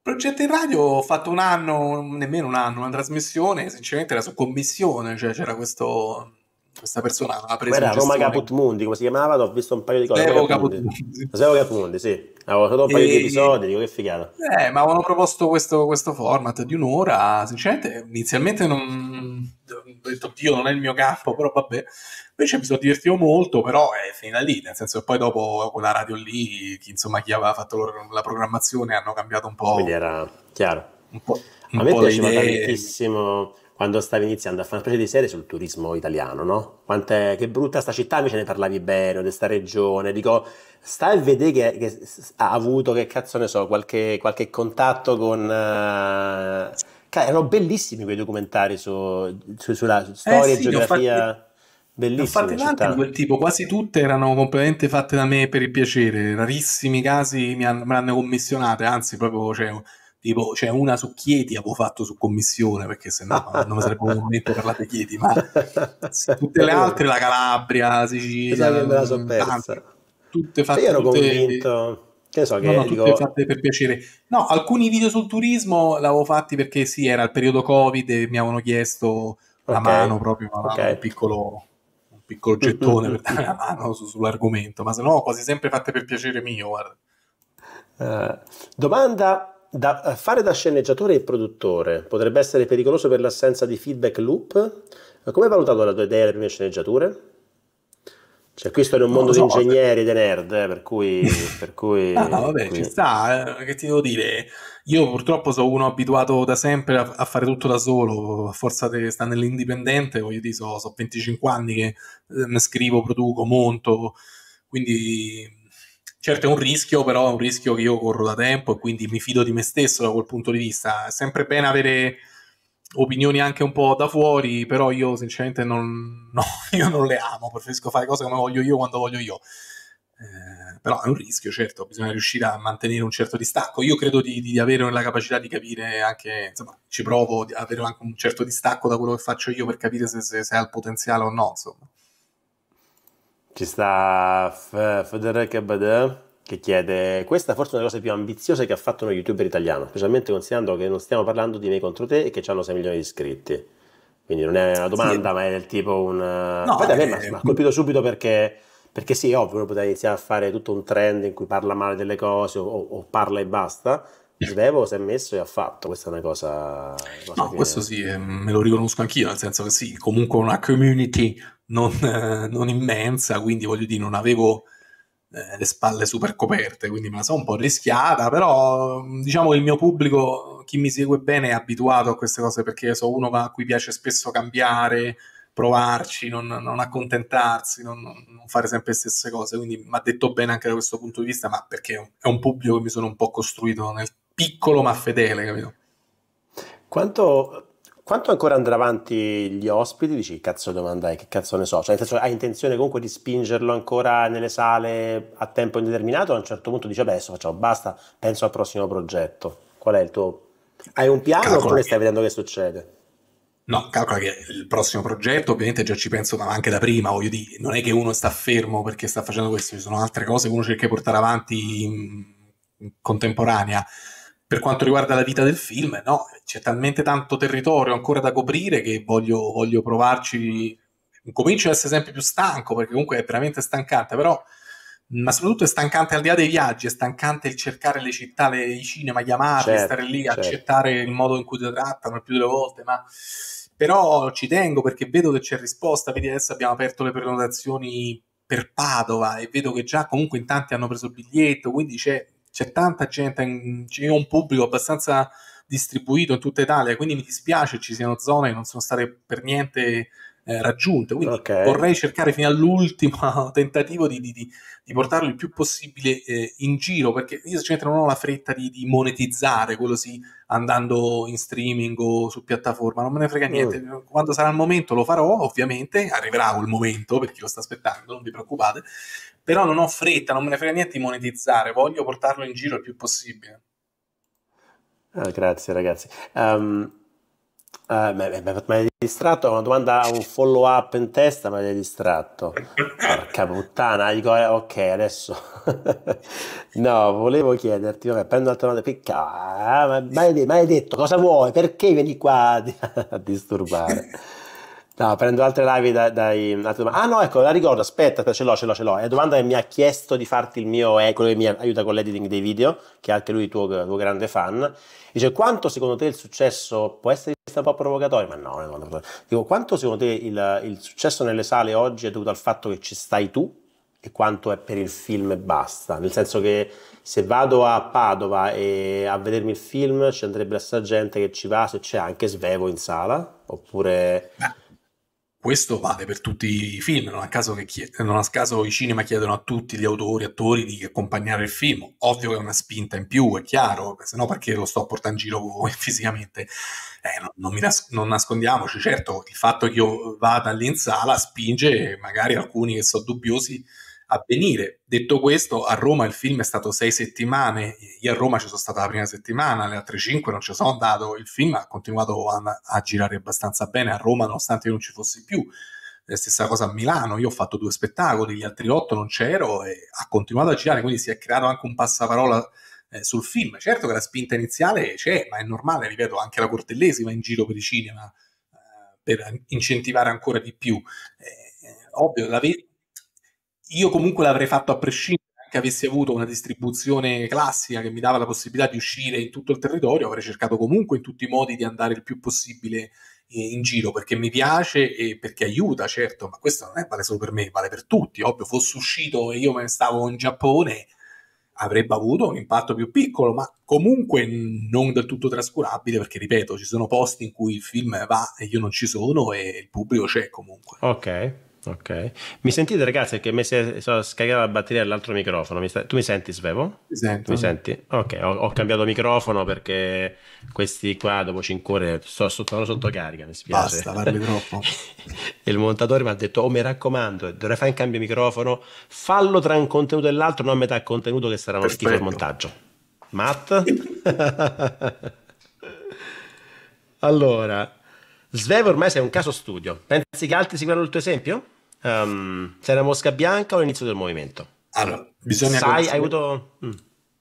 Progetto in radio ho fatto un anno, nemmeno un anno, una trasmissione, sinceramente era su commissione, cioè c'era questo, questa persona ha preso era Roma Caput Mundi, come si chiamava? Ho visto un paio di cose. Devo Caput Mundi. Devo Caput Mundi, sì. Avevo fatto un paio e... di episodi, dico che figata. Eh, ma avevano proposto questo, questo format di un'ora, sinceramente inizialmente non, ho detto Dio non è il mio campo però vabbè invece mi sono divertito molto però è eh, finita lì nel senso che poi dopo quella radio lì chi, insomma chi aveva fatto la programmazione hanno cambiato un po' quindi era chiaro un po', un a me piaceva tantissimo quando stavi iniziando a fare una specie di serie sul turismo italiano, no? Quant'è, che brutta sta città, invece ne parlavi bene, o di sta regione, dico, sta a vedere che, che, ha avuto, che cazzo ne so, qualche, qualche contatto con... Uh erano bellissimi quei documentari su, su, sulla eh storia eh sì, geografia. bellissimi tante di quel tipo, quasi tutte erano completamente fatte da me per il piacere, rarissimi casi mi hanno, me l'hanno commissionate, anzi proprio c'è, cioè, tipo c'è cioè una su Chieti avevo fatto su commissione perché sennò non mi sarebbe venuto parlare di Chieti, ma tutte le altre, la Calabria, la Sicilia, esatto, me la so mm, persa. Tante, tutte cioè, fatte. Io ero tutte, convinto che so, che no, no, dico... tutte fatte per piacere. No, alcuni video sul turismo l'avevo fatti perché sì, era il periodo Covid e mi avevano chiesto la mano proprio, una mano, un piccolo un piccolo gettone per dare la mano su, sull'argomento, ma se no quasi sempre fatte per piacere mio, guarda. Uh, domanda da fare da sceneggiatore e produttore potrebbe essere pericoloso per l'assenza di feedback loop? Come hai valutato la tua idea delle prime sceneggiature? Cioè, qui sto in un mondo so. di ingegneri, di nerd, eh, per cui... Per cui ah, vabbè, quindi... ci sta, eh, che ti devo dire? Io purtroppo sono uno abituato da sempre a, a fare tutto da solo, a forza di stare nell'indipendente, voglio dire, sono so 25 anni che eh, scrivo, produco, monto, quindi... Certo è un rischio, però è un rischio che io corro da tempo e quindi mi fido di me stesso da quel punto di vista. È sempre bene avere opinioni anche un po' da fuori, però io sinceramente non, no, io non le amo, preferisco fare cose come voglio io quando voglio io. Eh, però è un rischio, certo, bisogna riuscire a mantenere un certo distacco. Io credo di, di avere la capacità di capire anche, insomma, ci provo di avere anche un certo distacco da quello che faccio io per capire se, se, se ha il potenziale o no, insomma. Ci sta Federica Cabadè che chiede questa forse è una delle cose più ambiziose che ha fatto uno youtuber italiano, specialmente considerando che non stiamo parlando di me contro te e che hanno 6 milioni di iscritti. Quindi non è una domanda, sì. ma è del tipo un... No, Poi, eh, mi ha colpito subito perché, perché sì, è ovvio, uno poteva iniziare a fare tutto un trend in cui parla male delle cose o, o parla e basta. Svevo si è messo e ha fatto, questa è una cosa... cosa no, che... questo sì, eh, me lo riconosco anch'io, nel senso che sì, comunque una community non, eh, non immensa, quindi voglio dire, non avevo eh, le spalle super coperte, quindi me la so un po' rischiata, però mm, diciamo che il mio pubblico, chi mi segue bene, è abituato a queste cose perché so uno a cui piace spesso cambiare, provarci, non, non accontentarsi, non, non, fare sempre le stesse cose, quindi mi ha detto bene anche da questo punto di vista, ma perché è un pubblico che mi sono un po' costruito nel piccolo ma fedele, capito? Quanto quanto ancora andrà avanti gli ospiti? Dici, che cazzo domanda è, che cazzo ne so? Cioè, nel senso, hai intenzione comunque di spingerlo ancora nelle sale a tempo indeterminato? a un certo punto dici, adesso facciamo basta, penso al prossimo progetto. Qual è il tuo... Hai un piano calcola oppure che... stai vedendo che succede? No, calcola che il prossimo progetto ovviamente già ci penso anche da prima, voglio dire, non è che uno sta fermo perché sta facendo questo, ci sono altre cose che uno cerca di portare avanti in contemporanea per quanto riguarda la vita del film, no, c'è talmente tanto territorio ancora da coprire che voglio, voglio provarci. Comincio ad essere sempre più stanco perché comunque è veramente stancante, però ma soprattutto è stancante al di là dei viaggi, è stancante il cercare le città, le, i cinema, chiamarli, certo, stare lì, certo. accettare il modo in cui ti trattano il più delle volte, ma però ci tengo perché vedo che c'è risposta, vedi adesso abbiamo aperto le prenotazioni per Padova e vedo che già comunque in tanti hanno preso il biglietto, quindi c'è c'è tanta gente, c'è un pubblico abbastanza distribuito in tutta Italia, quindi mi dispiace ci siano zone che non sono state per niente eh, raggiunte, quindi okay. vorrei cercare fino all'ultimo tentativo di, di, di portarlo il più possibile eh, in giro, perché io sinceramente non ho la fretta di, di, monetizzare quello sì, andando in streaming o su piattaforma, non me ne frega mm. niente, mm. quando sarà il momento lo farò, ovviamente, arriverà quel momento per chi lo sta aspettando, non vi preoccupate, però non ho fretta, non me ne frega niente di monetizzare, voglio portarlo in giro il più possibile. Ah, grazie ragazzi. Um... Ehm, uh, eh, mi hai distratto, è una domanda, un follow up in testa, ma mi hai distratto. Porca puttana, ah, dico, eh, ok, adesso... no, volevo chiederti, vabbè, prendo un'altra domanda, picca, ma hai detto cosa vuoi, perché vieni qua a disturbare? No, prendo altre live da, dai... Altre ah no, ecco, la ricordo, aspetta, ce l'ho, ce l'ho, ce l'ho. È una domanda che mi ha chiesto di farti il mio, è eh, quello che mi aiuta con l'editing dei video, che è anche lui tuo, tuo grande fan. Dice, quanto secondo te il successo può essere un po' provocatorio? Ma no, non è Dico, quanto secondo te il, il successo nelle sale oggi è dovuto al fatto che ci stai tu e quanto è per il film e basta? Nel senso che se vado a Padova e a vedermi il film ci andrebbe la gente che ci va se c'è anche Svevo in sala oppure... Ma questo vale per tutti i film, non a, caso che chied- non a caso i cinema chiedono a tutti gli autori, attori di accompagnare il film. Ovvio che è una spinta in più, è chiaro, se no perché lo sto portando in giro fisicamente? Eh, no, non, nas- non, nascondiamoci, certo il fatto che io vada lì in sala spinge magari alcuni che sono dubbiosi avvenire. Detto questo, a Roma il film è stato sei settimane, io a Roma ci sono stata la prima settimana, le altre cinque non ci sono andato, il film ha continuato a, a girare abbastanza bene a Roma nonostante io non ci fossi più. Eh, stessa cosa a Milano, io ho fatto due spettacoli, gli altri otto non c'ero e ha continuato a girare, quindi si è creato anche un passaparola eh, sul film. Certo che la spinta iniziale c'è, ma è normale, ripeto, anche la Cortellesi va in giro per i cinema eh, per incentivare ancora di più. Eh, eh ovvio, la, ve- io comunque l'avrei fatto a prescindere anche avessi avuto una distribuzione classica che mi dava la possibilità di uscire in tutto il territorio, avrei cercato comunque in tutti i modi di andare il più possibile eh, in giro perché mi piace e perché aiuta, certo, ma questo non è, vale solo per me, vale per tutti. Ovvio, fosse uscito e io me ne stavo in Giappone avrebbe avuto un impatto più piccolo, ma comunque non del tutto trascurabile, perché ripeto, ci sono posti in cui il film va e io non ci sono e il pubblico c'è comunque. Ok, Ok. Mi sentite ragazzi che mi si è scaricata la batteria dell'altro microfono? Mi sta... Tu mi senti Svevo? Mi sento. Mi senti? Ok, ho, ho, cambiato microfono perché questi qua dopo 5 ore sono sotto, sotto carica, mi spiace. Basta, parli troppo. il montatore mi ha detto, oh mi raccomando, dovrei fare un cambio di microfono, fallo tra un contenuto e l'altro, non a metà contenuto che sarà uno Perfetto. schifo il montaggio. Matt? allora... Svevo ormai sei un caso studio. Pensi che altri seguano il tuo esempio? Um, sei una mosca bianca o all'inizio del movimento? Allora, bisogna... Sai, hai avuto... Mm.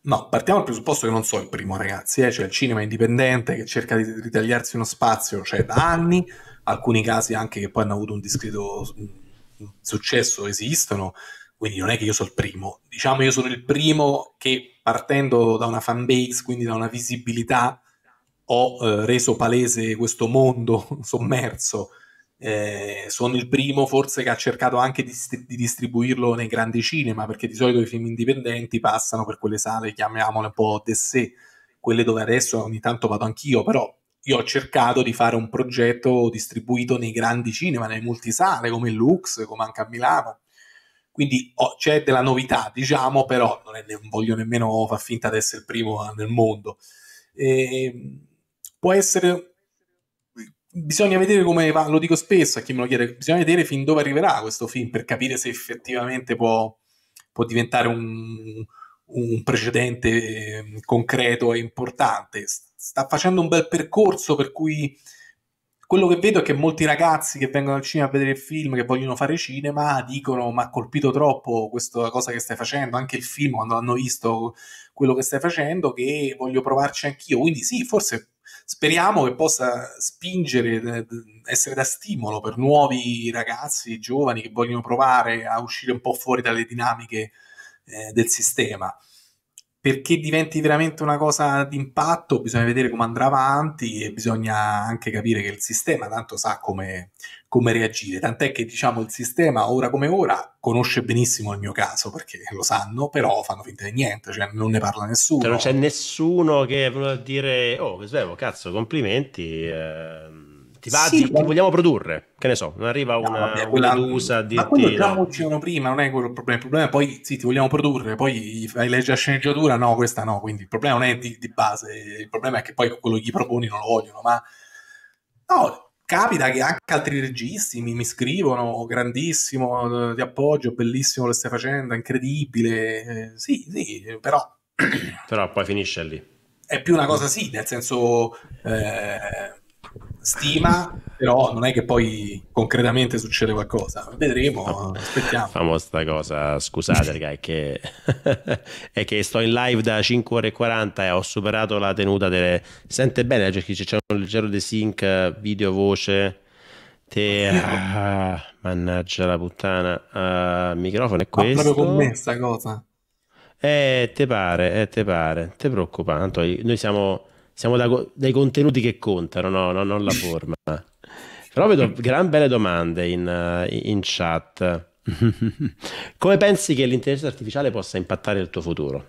No, partiamo dal presupposto che non sono il primo, ragazzi. Eh? C'è cioè il cinema indipendente che cerca di ritagliarsi uno spazio, cioè da anni, alcuni casi anche che poi hanno avuto un discreto mm, successo esistono, quindi non è che io sono il primo. Diciamo io sono il primo che partendo da una fanbase, quindi da una visibilità, ho eh, reso palese questo mondo sommerso eh, sono il primo forse che ha cercato anche di, di, distribuirlo nei grandi cinema, perché di solito i film indipendenti passano per quelle sale, chiamiamole un po' de sé, quelle dove adesso ogni tanto vado anch'io, però io ho cercato di fare un progetto distribuito nei grandi cinema, nelle multisale, come il Lux, come anche a Milano. Quindi oh, c'è della novità, diciamo, però non, è, non voglio nemmeno far finta di essere il primo nel mondo. Eh, può essere bisogna vedere come va, lo dico spesso a chi me lo chiede, bisogna vedere fin dove arriverà questo film per capire se effettivamente può, può diventare un, un precedente ehm, concreto e importante. Sta facendo un bel percorso per cui quello che vedo è che molti ragazzi che vengono al cinema a vedere il film, che vogliono fare cinema, dicono ma ha colpito troppo questa cosa che stai facendo, anche il film quando hanno visto quello che stai facendo, che voglio provarci anch'io. Quindi sì, forse speriamo che possa spingere, eh, essere da stimolo per nuovi ragazzi, giovani che vogliono provare a uscire un po' fuori dalle dinamiche eh, del sistema perché diventi veramente una cosa d'impatto bisogna vedere come andrà avanti e bisogna anche capire che il sistema tanto sa come, come, reagire, tant'è che diciamo il sistema ora come ora conosce benissimo il mio caso perché lo sanno, però fanno finta di niente, cioè non ne parla nessuno. Cioè non c'è nessuno che vuole dire oh Svevo, cazzo, complimenti. Eh ti va sì, di, ti vogliamo produrre che ne so non arriva no, una, vabbè, quella, una di ma quello già no. uscivano prima non è quello il problema il problema è poi sì ti vogliamo produrre poi fai leggere la sceneggiatura no questa no quindi il problema non è di, di base il problema è che poi quello che gli proponi non lo vogliono ma no capita che anche altri registi mi, mi scrivono oh, grandissimo eh, ti appoggio bellissimo lo stai facendo incredibile eh, sì sì però però poi finisce lì è più una cosa sì nel senso eh, stima, però non è che poi concretamente succede qualcosa. Vedremo, aspettiamo. Famo sta cosa, scusate ragazzi, è che... è che sto in live da 5 ore e 40 e ho superato la tenuta delle... Sente bene, cioè, c'è un leggero desync video voce. Te... Ah, mannaggia la puttana, uh, il microfono è questo. Ma proprio con me sta cosa. Eh, te pare, eh, te pare, te preoccupante. Noi siamo siamo da, dai contenuti che contano, no, no, non la forma. Però vedo gran belle domande in, eh, in chat. Come pensi che l'intelligenza artificiale possa impattare il tuo futuro?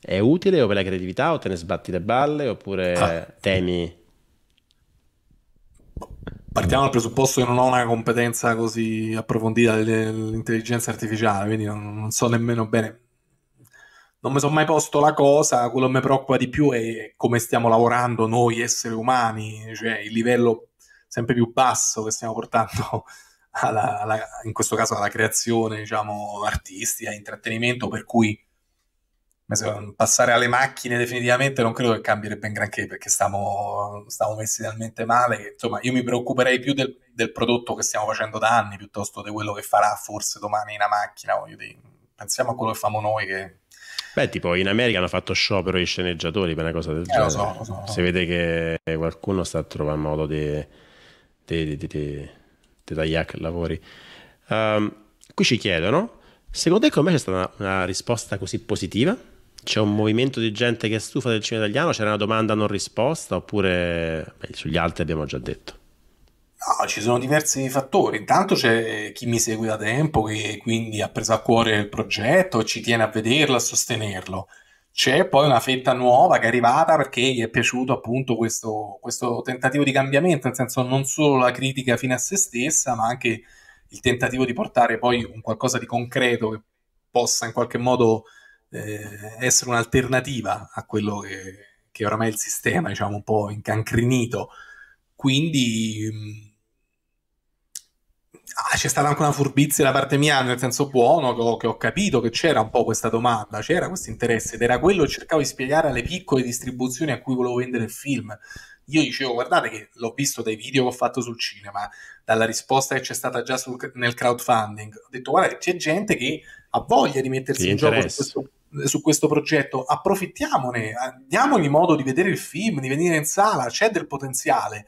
È utile o per la creatività o te ne sbatti le balle oppure ah. temi? Partiamo dal presupposto che non ho una competenza così approfondita dell'intelligenza artificiale, quindi non, non so nemmeno bene non mi sono mai posto la cosa, quello che mi preoccupa di più è come stiamo lavorando noi esseri umani, cioè il livello sempre più basso che stiamo portando alla, alla, in questo caso alla creazione, diciamo, artistica, intrattenimento, per cui passare alle macchine definitivamente non credo che cambierebbe ben granché perché stiamo, stiamo messi talmente male che, insomma io mi preoccuperei più del, del, prodotto che stiamo facendo da anni piuttosto di quello che farà forse domani una macchina voglio dire pensiamo a quello che famo noi che Beh, tipo in America hanno fatto sciopero i sceneggiatori per una cosa del eh, genere. Lo so, lo so. Si vede che qualcuno sta a trovare modo di, di, di, di, di tagliare lavori. Um, qui ci chiedono, secondo te com'è c'è stata una, una, risposta così positiva? C'è un movimento di gente che è stufa del cinema italiano? C'era una domanda non risposta? Oppure beh, sugli altri abbiamo già detto. No, ci sono diversi fattori. Intanto c'è chi mi segue da tempo e quindi ha preso a cuore il progetto, ci tiene a vederlo, a sostenerlo. C'è poi una fetta nuova che è arrivata perché gli è piaciuto appunto questo, questo tentativo di cambiamento, nel senso non solo la critica fine a se stessa, ma anche il tentativo di portare poi un qualcosa di concreto che possa in qualche modo eh, essere un'alternativa a quello che, che oramai è il sistema, diciamo, un po' incancrinito. Quindi Ah, c'è stata anche una furbizia da parte mia, nel senso buono, che ho, che ho capito che c'era un po' questa domanda, c'era questo interesse ed era quello che cercavo di spiegare alle piccole distribuzioni a cui volevo vendere il film. Io dicevo, guardate che l'ho visto dai video che ho fatto sul cinema, dalla risposta che c'è stata già sul, nel crowdfunding. Ho detto, guarda, c'è gente che ha voglia di mettersi in gioco su questo su questo progetto, approfittiamone, diamogli modo di vedere il film, di venire in sala, c'è del potenziale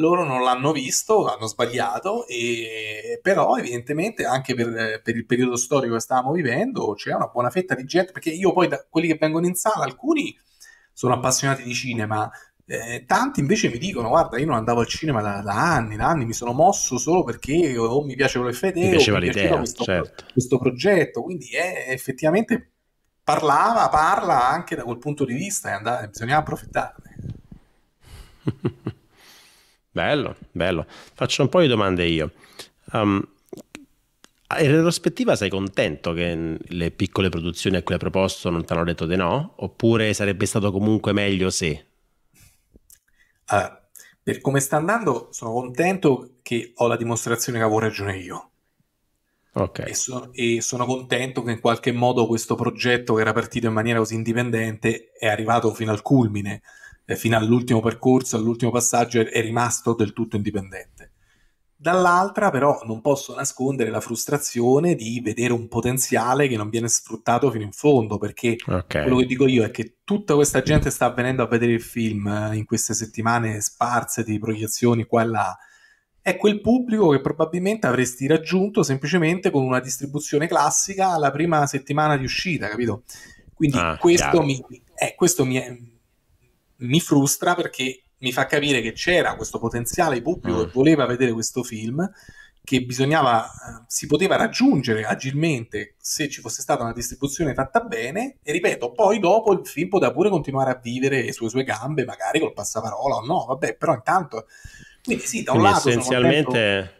loro non l'hanno visto, hanno sbagliato, e, però evidentemente anche per, per, il periodo storico che stavamo vivendo c'è una buona fetta di gente, perché io poi da quelli che vengono in sala, alcuni sono appassionati di cinema, eh, tanti invece mi dicono: Guarda, io non andavo al cinema da, da, anni, da anni mi sono mosso solo perché o mi piaceva l'FD mi piaceva o mi l'idea, questo, certo. questo, progetto. Quindi eh, effettivamente parlava, parla anche da quel punto di vista e and- bisognava approfittarne. Bello, bello. Faccio un po' di domande io. Um, in retrospettiva sei contento che le piccole produzioni a cui hai proposto non ti hanno detto di no? Oppure sarebbe stato comunque meglio se? Uh, per come sta andando sono contento che ho la dimostrazione che avevo ragione io. Okay. E, so- e sono contento che in qualche modo questo progetto che era partito in maniera così indipendente è arrivato fino al culmine fino all'ultimo percorso, all'ultimo passaggio, è rimasto del tutto indipendente. Dall'altra però non posso nascondere la frustrazione di vedere un potenziale che non viene sfruttato fino in fondo, perché okay. quello che dico io è che tutta questa gente sta venendo a vedere il film eh, in queste settimane sparse di proiezioni qua e là, è quel pubblico che probabilmente avresti raggiunto semplicemente con una distribuzione classica alla prima settimana di uscita, capito? Quindi ah, questo, mi, eh, questo mi, è, mi frustra perché mi fa capire che c'era questo potenziale pubblico mm. che voleva vedere questo film, che bisognava, eh, si poteva raggiungere agilmente se ci fosse stata una distribuzione fatta bene e ripeto, poi dopo il film poteva pure continuare a vivere sulle sue gambe, magari col passaparola o no, vabbè, però intanto... Quindi sì, da un Quindi lato... Essenzialmente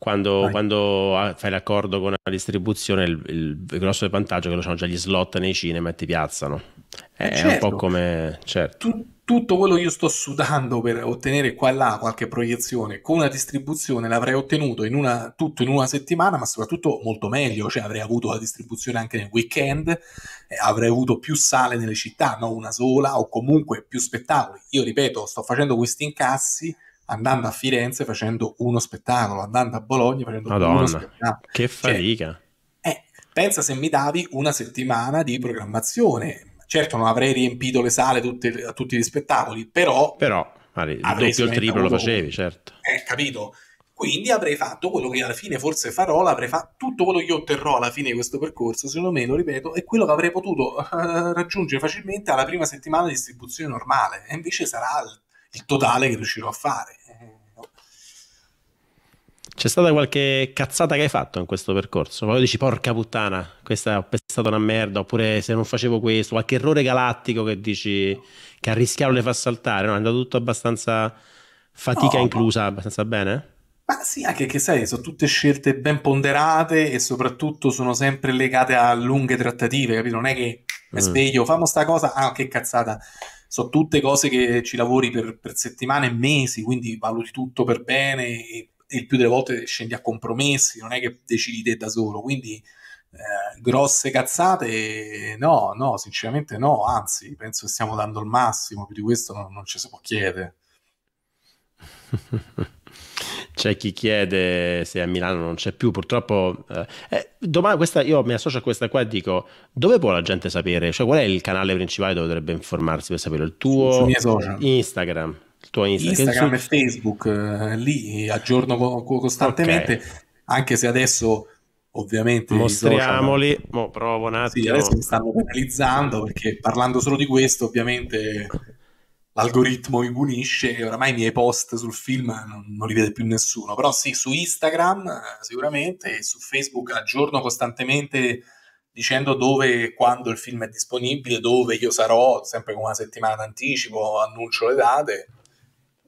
quando, quando ah, fai l'accordo con la distribuzione il, il, grosso vantaggio è che lo hanno già gli slot nei cinema e ti piazzano. È eh, certo. un po' come... Certo. Tu, tutto quello che io sto sudando per ottenere qua e là qualche proiezione con una distribuzione l'avrei ottenuto in una, tutto in una settimana, ma soprattutto molto meglio, cioè avrei avuto la distribuzione anche nel weekend, eh, avrei avuto più sale nelle città, non una sola, o comunque più spettacoli. Io ripeto, sto facendo questi incassi andando a Firenze facendo uno spettacolo, andando a Bologna facendo Madonna, uno spettacolo. Che cioè, fatica! Cioè, eh, pensa se mi davi una settimana di programmazione. Certo, non avrei riempito le sale tutte, a tutti gli spettacoli, però. Però, vale, il doppio il triplo lo facevi, certo. Eh, capito? Quindi avrei fatto quello che alla fine forse farò, l'avrei fatto tutto quello che otterrò alla fine di questo percorso, secondo me, lo ripeto, è quello che avrei potuto uh, raggiungere facilmente alla prima settimana di distribuzione normale, e invece sarà il totale che riuscirò a fare. C'è stata qualche cazzata che hai fatto in questo percorso? Poi dici, porca puttana, questa è stata una merda, oppure se non facevo questo, qualche errore galattico che dici che arrischiarlo le fa saltare, no? È andato tutto abbastanza fatica no, inclusa, ma... abbastanza bene? Ma sì, anche che sai, sono tutte scelte ben ponderate e soprattutto sono sempre legate a lunghe trattative, capito? Non è che mi mm. sveglio, famo sta cosa, ah che cazzata sono tutte cose che ci lavori per, per, settimane e mesi, quindi valuti tutto per bene e il più delle volte scendi a compromessi, non è che decidi te da solo, quindi eh, grosse cazzate no, no, sinceramente no, anzi penso che stiamo dando il massimo, più di questo non, non ci si può chiedere. c'è chi chiede se a Milano non c'è più, purtroppo eh, eh, domani questa, io mi associo a questa qua e dico dove può la gente sapere, cioè qual è il canale principale dove dovrebbe informarsi per sapere il tuo Instagram? il tuo Instagram, Instagram e Facebook, eh, lì aggiorno costantemente, okay. anche se adesso ovviamente mostriamoli, social, mo provo un attimo. Sì, adesso mi stanno penalizzando perché parlando solo di questo ovviamente l'algoritmo mi punisce e oramai i miei post sul film non, non, li vede più nessuno, però sì, su Instagram eh, sicuramente e su Facebook aggiorno costantemente dicendo dove e quando il film è disponibile, dove io sarò, sempre con una settimana d'anticipo, annuncio le date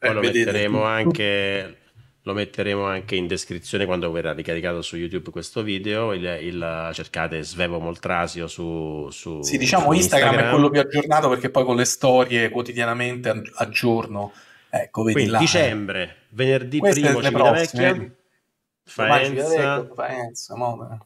eh, poi lo metteremo, anche, lo metteremo anche in descrizione quando verrà ricaricato su YouTube questo video. Il, il, cercate Svevo Moltrasio su, su Sì, diciamo su Instagram, Instagram è quello più aggiornato perché poi con le storie quotidianamente aggiorno. Ecco, vedi Quindi, là. Eh. dicembre, venerdì Queste primo Civitavecchia, Faenza. Faenza eh.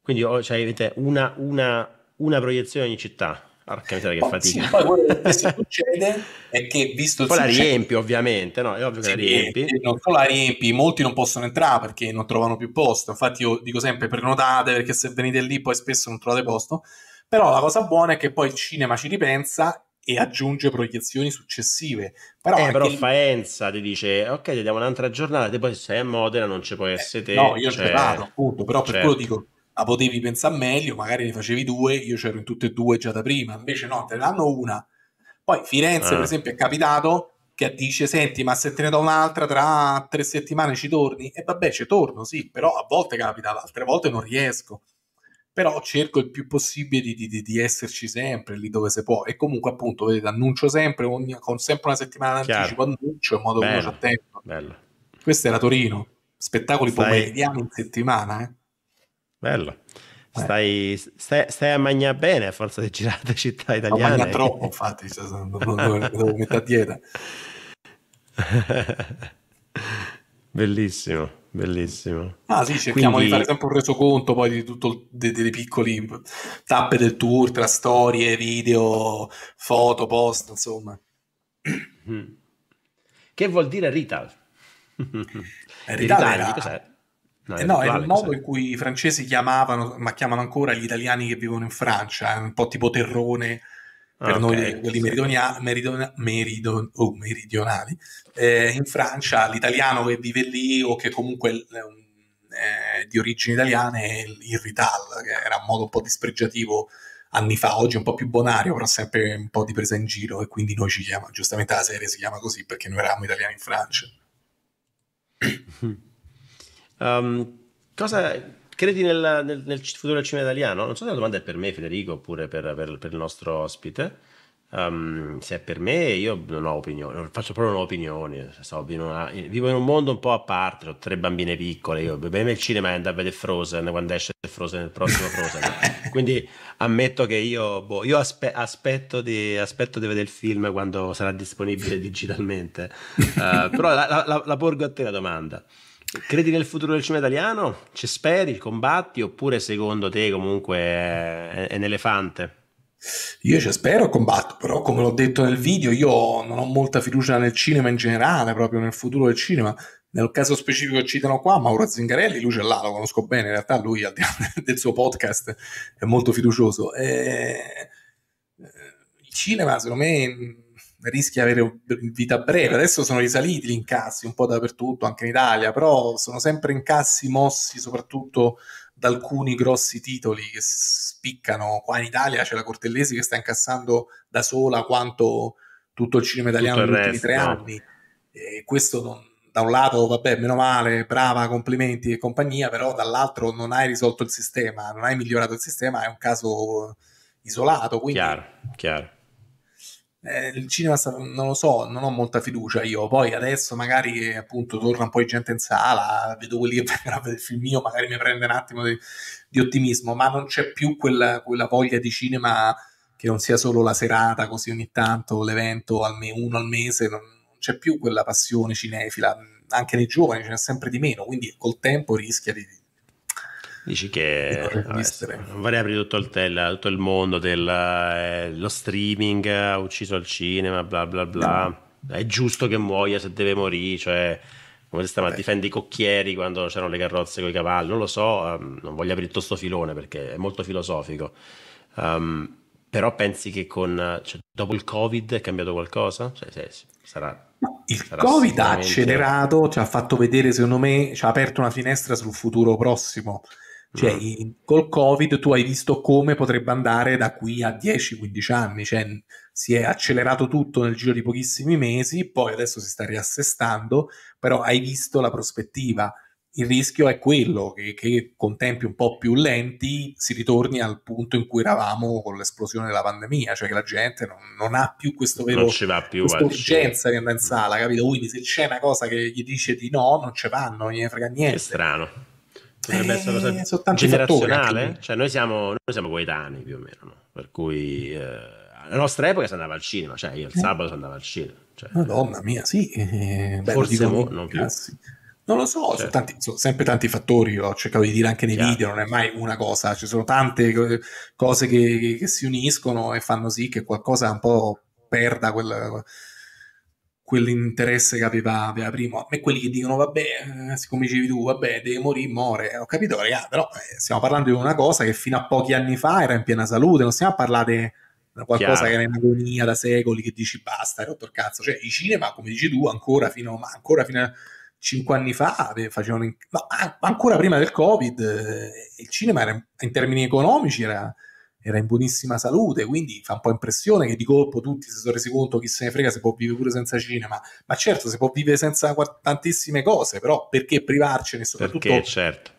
Quindi oh, cioè, avete una, una, una proiezione ogni città. Porca miseria, che fatica. poi quello che succede è che visto Poi successo, la riempi, ovviamente, no? È ovvio che la riempi. Non solo la riempi, molti non possono entrare perché non trovano più posto. Infatti, io dico sempre prenotate perché se venite lì poi spesso non trovate posto. Però la cosa buona è che poi il cinema ci ripensa e aggiunge proiezioni successive. Però, eh, però Faenza ti dice: Ok, ti diamo un'altra giornata, e poi se è a Modena non ci può eh, essere eh, te. No, io cioè... ce l'ho, appunto. Però certo. per quello certo. dico la potevi pensare meglio, magari ne facevi due, io c'ero in tutte e due già da prima, invece no, te ne danno una. Poi Firenze, eh. per esempio, è capitato che dice senti ma se te ne do un'altra tra tre settimane ci torni e vabbè ci torno sì però a volte capita altre volte non riesco però cerco il più possibile di, di, di esserci sempre lì dove si può e comunque appunto vedete annuncio sempre ogni, con sempre una settimana in anticipo annuncio in modo che uno ci attento bello. questa era Torino spettacoli Stai... pomeridiani in settimana eh Bello. Eh. Stai, stai, stai, a mangiare bene a forza di girare città italiane. Ma troppo, infatti, non, non, non, non metà dieta. bellissimo, bellissimo. Ah sì, cerchiamo Quindi... di fare sempre un resoconto poi di tutte delle piccole tappe del tour, tra storie, video, foto, post, insomma. Mm. Che vuol dire Rital? Eh, Rital, Rital era... Eh no, è, eh no, è il modo in cui i francesi chiamavano, ma chiamano ancora gli italiani che vivono in Francia, è eh, un po' tipo terrone per ah, noi quelli meridonia, meridona, meridon, oh, meridionali. Eh, in Francia l'italiano che vive lì o che comunque è di origini italiane è il Rital, che era un modo un po' dispregiativo anni fa, oggi è un po' più bonario, però sempre un po' di presa in giro e quindi noi ci chiamiamo, giustamente la serie si chiama così perché noi eravamo italiani in Francia. Um, cosa credi nel, nel, nel, futuro del cinema italiano? Non so se la domanda è per me, Federico, oppure per, per, per il nostro ospite. Um, se è per me, io non ho opinioni, faccio proprio un'opinione. So, vivo, in una, vivo in un mondo un po' a parte. Ho tre bambine piccole. Io per me il cinema è andare a vedere Frozen quando esce Frozen, il prossimo Frozen. Quindi ammetto che io, boh, io aspe- aspetto, di, aspetto, di, vedere il film quando sarà disponibile digitalmente. Uh, però la, la, la porgo a te la domanda. Credi nel futuro del cinema italiano? Ci speri, combatti oppure secondo te comunque è, è un elefante? Io ci spero e combatto, però come l'ho detto nel video, io non ho molta fiducia nel cinema in generale, proprio nel futuro del cinema. Nel caso specifico citano qua Mauro Zingarelli, lui ce l'ha, lo conosco bene, in realtà lui al di là del suo podcast è molto fiducioso. E... Eh, il cinema, secondo me, rischia di avere vita breve. Adesso sono risaliti gli incassi un po' dappertutto, anche in Italia, però sono sempre incassi mossi soprattutto da alcuni grossi titoli che spiccano. Qua in Italia c'è la Cortellesi che sta incassando da sola quanto tutto il cinema italiano negli ultimi tre anni. E questo non, da un lato, vabbè, meno male, brava, complimenti e compagnia, però dall'altro non hai risolto il sistema, non hai migliorato il sistema, è un caso isolato. Quindi... Chiaro, chiaro eh, il cinema sta, non lo so, non ho molta fiducia io. Poi adesso magari appunto torna un po' di gente in sala, vedo quelli che vengono a vedere il film mio, magari mi prende un attimo di, di ottimismo, ma non c'è più quella, quella, voglia di cinema che non sia solo la serata, così ogni tanto, l'evento almeno uno al mese, non, non c'è più quella passione cinefila, anche nei giovani ce n'è sempre di meno, quindi col tempo rischia di Dici che vabbè, vorrei aprire tutto il, tel, tutto il mondo dello eh, streaming, ha ucciso il cinema, bla bla bla. No. È giusto che muoia se deve morire, cioè come si chiama, difende i cocchieri quando c'erano le carrozze con i cavalli, non lo so, um, non voglio aprire tutto sto filone perché è molto filosofico. Um, però pensi che con, cioè, dopo il Covid è cambiato qualcosa? Cioè, sì, sì, sarà il Sarà Covid sicuramente... ha accelerato, ci ha fatto vedere, secondo me, ci ha aperto una finestra sul futuro prossimo. Cioè, mm. col Covid tu hai visto come potrebbe andare da qui a 10-15 anni, cioè si è accelerato tutto nel giro di pochissimi mesi, poi adesso si sta riassestando, però hai visto la prospettiva. Il rischio è quello che, che con tempi un po' più lenti si ritorni al punto in cui eravamo con l'esplosione della pandemia, cioè che la gente non, non ha più questo vero, urgenza di andare in mm. sala, capito? Quindi se c'è una cosa che gli dice di no, non ci vanno, non gliene frega niente. È strano dovrebbe essere una cosa eh, generazionale. cioè, noi siamo, noi siamo coetanei più o meno, no? per cui eh, alla nostra epoca si andava al cinema, cioè io il eh. sabato andava al cinema. Cioè, Madonna mia, sì, eh, forse mo, non più. Classi. Non lo so, certo. sono, tanti, sono, sempre tanti fattori, ho cercato di dire anche nei certo. video, non è mai una cosa, ci sono tante cose che, che si uniscono e fanno sì che qualcosa un po' perda quella, quell'interesse che aveva, aveva prima. A me quelli che dicono, vabbè, eh, siccome dicevi tu, vabbè, devi morire, muore. Ho capito, raga, però eh, stiamo parlando di una cosa che fino a pochi anni fa era in piena salute, non stiamo a parlare di qualcosa Chiaro. che era in agonia da secoli, che dici basta, hai rotto il cazzo. Cioè, i cinema, come dici tu, ancora fino, ancora fino a cinque anni fa facevano... In... No, ancora prima del Covid, eh, il cinema era, in termini economici era era in buonissima salute, quindi fa un po' impressione che di colpo tutti si sono resi conto chi se ne frega se può vivere pure senza cinema, ma certo si può vivere senza tantissime cose, però perché privarcene soprattutto, perché, certo.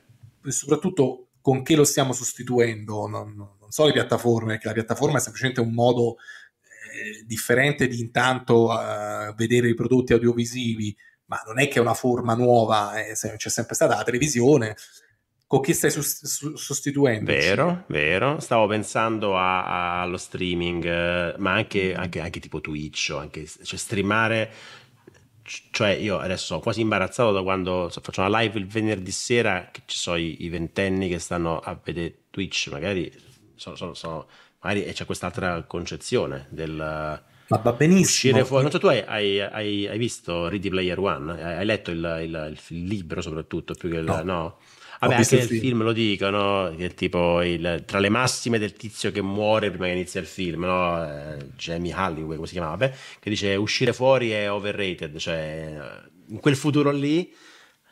soprattutto con che lo stiamo sostituendo, non, non, so le piattaforme, perché la piattaforma è semplicemente un modo eh, differente di intanto eh, vedere i prodotti audiovisivi, ma non è che è una forma nuova, eh, c'è sempre stata la televisione, con chi stai su- sostituendo. Vero, vero. Stavo pensando a, a, allo streaming, eh, ma anche, mm. anche, anche tipo Twitch, anche, cioè streamare cioè io adesso sono quasi imbarazzato da quando faccio una live il venerdì sera che ci sono i, i ventenni che stanno a vedere Twitch magari, sono, sono, sono, magari c'è quest'altra concezione del ma va benissimo fuori. non so tu hai, hai, hai visto Ready Player One hai, hai letto il, il, il, libro soprattutto più che il, no, no? Vabbè, anche nel film. film. lo dicono, che tipo il, tra le massime del tizio che muore prima che inizia il film, no? Eh, Jamie Halliway, come si chiamava, Beh, che dice uscire fuori è overrated, cioè eh, in quel futuro lì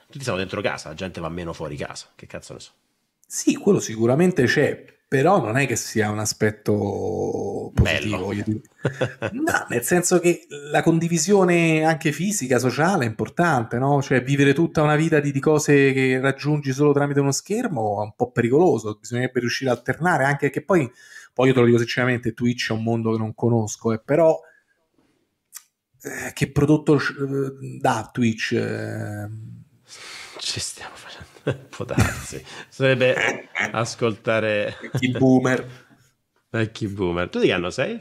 tutti siamo dentro casa, la gente va meno fuori casa, che cazzo ne so. Sì, quello sicuramente c'è, però non è che sia un aspetto positivo. no, nel senso che la condivisione anche fisica, sociale è importante, no? Cioè vivere tutta una vita di, di, cose che raggiungi solo tramite uno schermo è un po' pericoloso, bisognerebbe riuscire a alternare, anche perché poi, poi io te lo dico sinceramente, Twitch è un mondo che non conosco, eh, però eh, che prodotto eh, dà Twitch? Eh? Ci stiamo facendo Può darsi. Sarebbe ascoltare... Vecchi boomer. Vecchi boomer. Tu di che anno sei,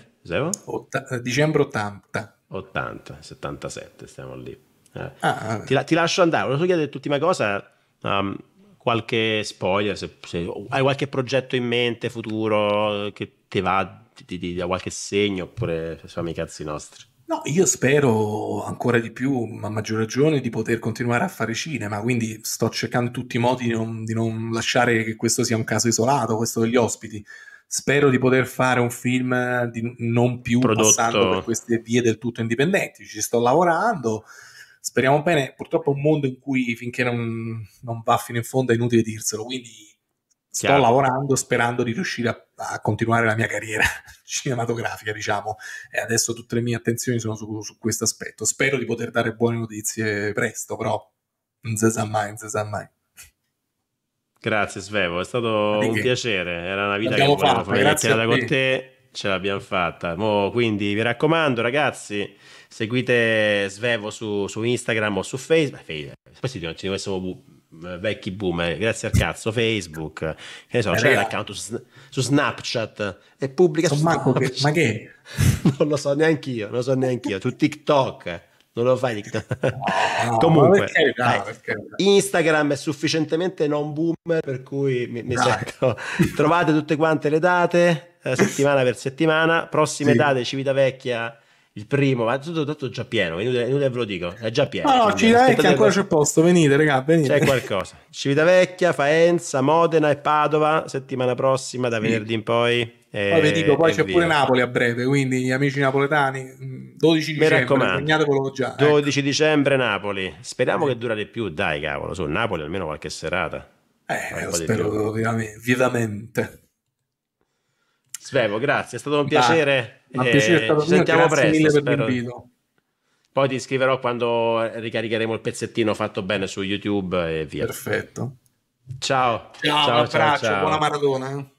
Otta- eh, dicembre 80. 80, 77, stiamo lì. Eh. Ah, ti, la- ti, lascio andare. Volevo solo chiedere l'ultima cosa. Um, qualche spoiler, se, se, hai qualche progetto in mente futuro che ti va, ti, ti, ti dà qualche segno oppure sono i cazzi nostri? No, io spero ancora di più, a maggior ragione, di poter continuare a fare cinema, quindi sto cercando in tutti i modi di non, di non lasciare che questo sia un caso isolato, questo degli ospiti. Spero di poter fare un film eh, di, non più Prodotto. passando per queste vie del tutto indipendenti, ci sto lavorando, speriamo bene, purtroppo è un mondo in cui finché non, non va fino in fondo è inutile dirselo, quindi Sto lavorando sperando di riuscire a, a, continuare la mia carriera cinematografica, diciamo, e adesso tutte le mie attenzioni sono su, su questo aspetto. Spero di poter dare buone notizie presto, però non si sa mai, non si sa mai. Grazie Svevo, è stato un piacere, era una vita L'abbiamo che volevamo fare chiacchierata con te, ce l'abbiamo fatta. Mo, quindi vi raccomando ragazzi, seguite Svevo su, su Instagram o su Facebook, poi si dice, ci dovessimo vecchi boomer, grazie al cazzo, Facebook, che so, eh, c'è l'account su, su, Snapchat e pubblica so su Snapchat. ma che? non lo so neanche io, non lo so neanche io, su TikTok. Non lo fai TikTok. No, Comunque, perché, dai, no, Instagram è sufficientemente non boomer, per cui mi, mi sento. Trovate tutte quante le date, eh, settimana per settimana. Prossime sì. date Civitavecchia il primo, ma tutto, tutto già pieno, inutile, ve lo dico, è già pieno. No, no, Civitavecchia ancora c'è posto, venite raga, venite. C'è qualcosa. Civitavecchia, Faenza, Modena e Padova, settimana prossima, da venerdì in poi. E, poi vi dico, poi c'è via. pure Napoli a breve, quindi gli amici napoletani, 12 mm, dicembre, già. 12 ecco. dicembre Napoli, speriamo eh. che dura di più, dai cavolo, su Napoli almeno qualche serata. Eh, lo spero vivamente. Svevo, grazie, è stato un piacere. Ma, ma piacere eh, stato ci sentiamo grazie presto. Mille per l'invito. Poi ti scriverò quando ricaricheremo il pezzettino fatto bene su YouTube e via. Perfetto. Ciao. Ciao, ciao, ciao, ciao. buona maratona. Eh.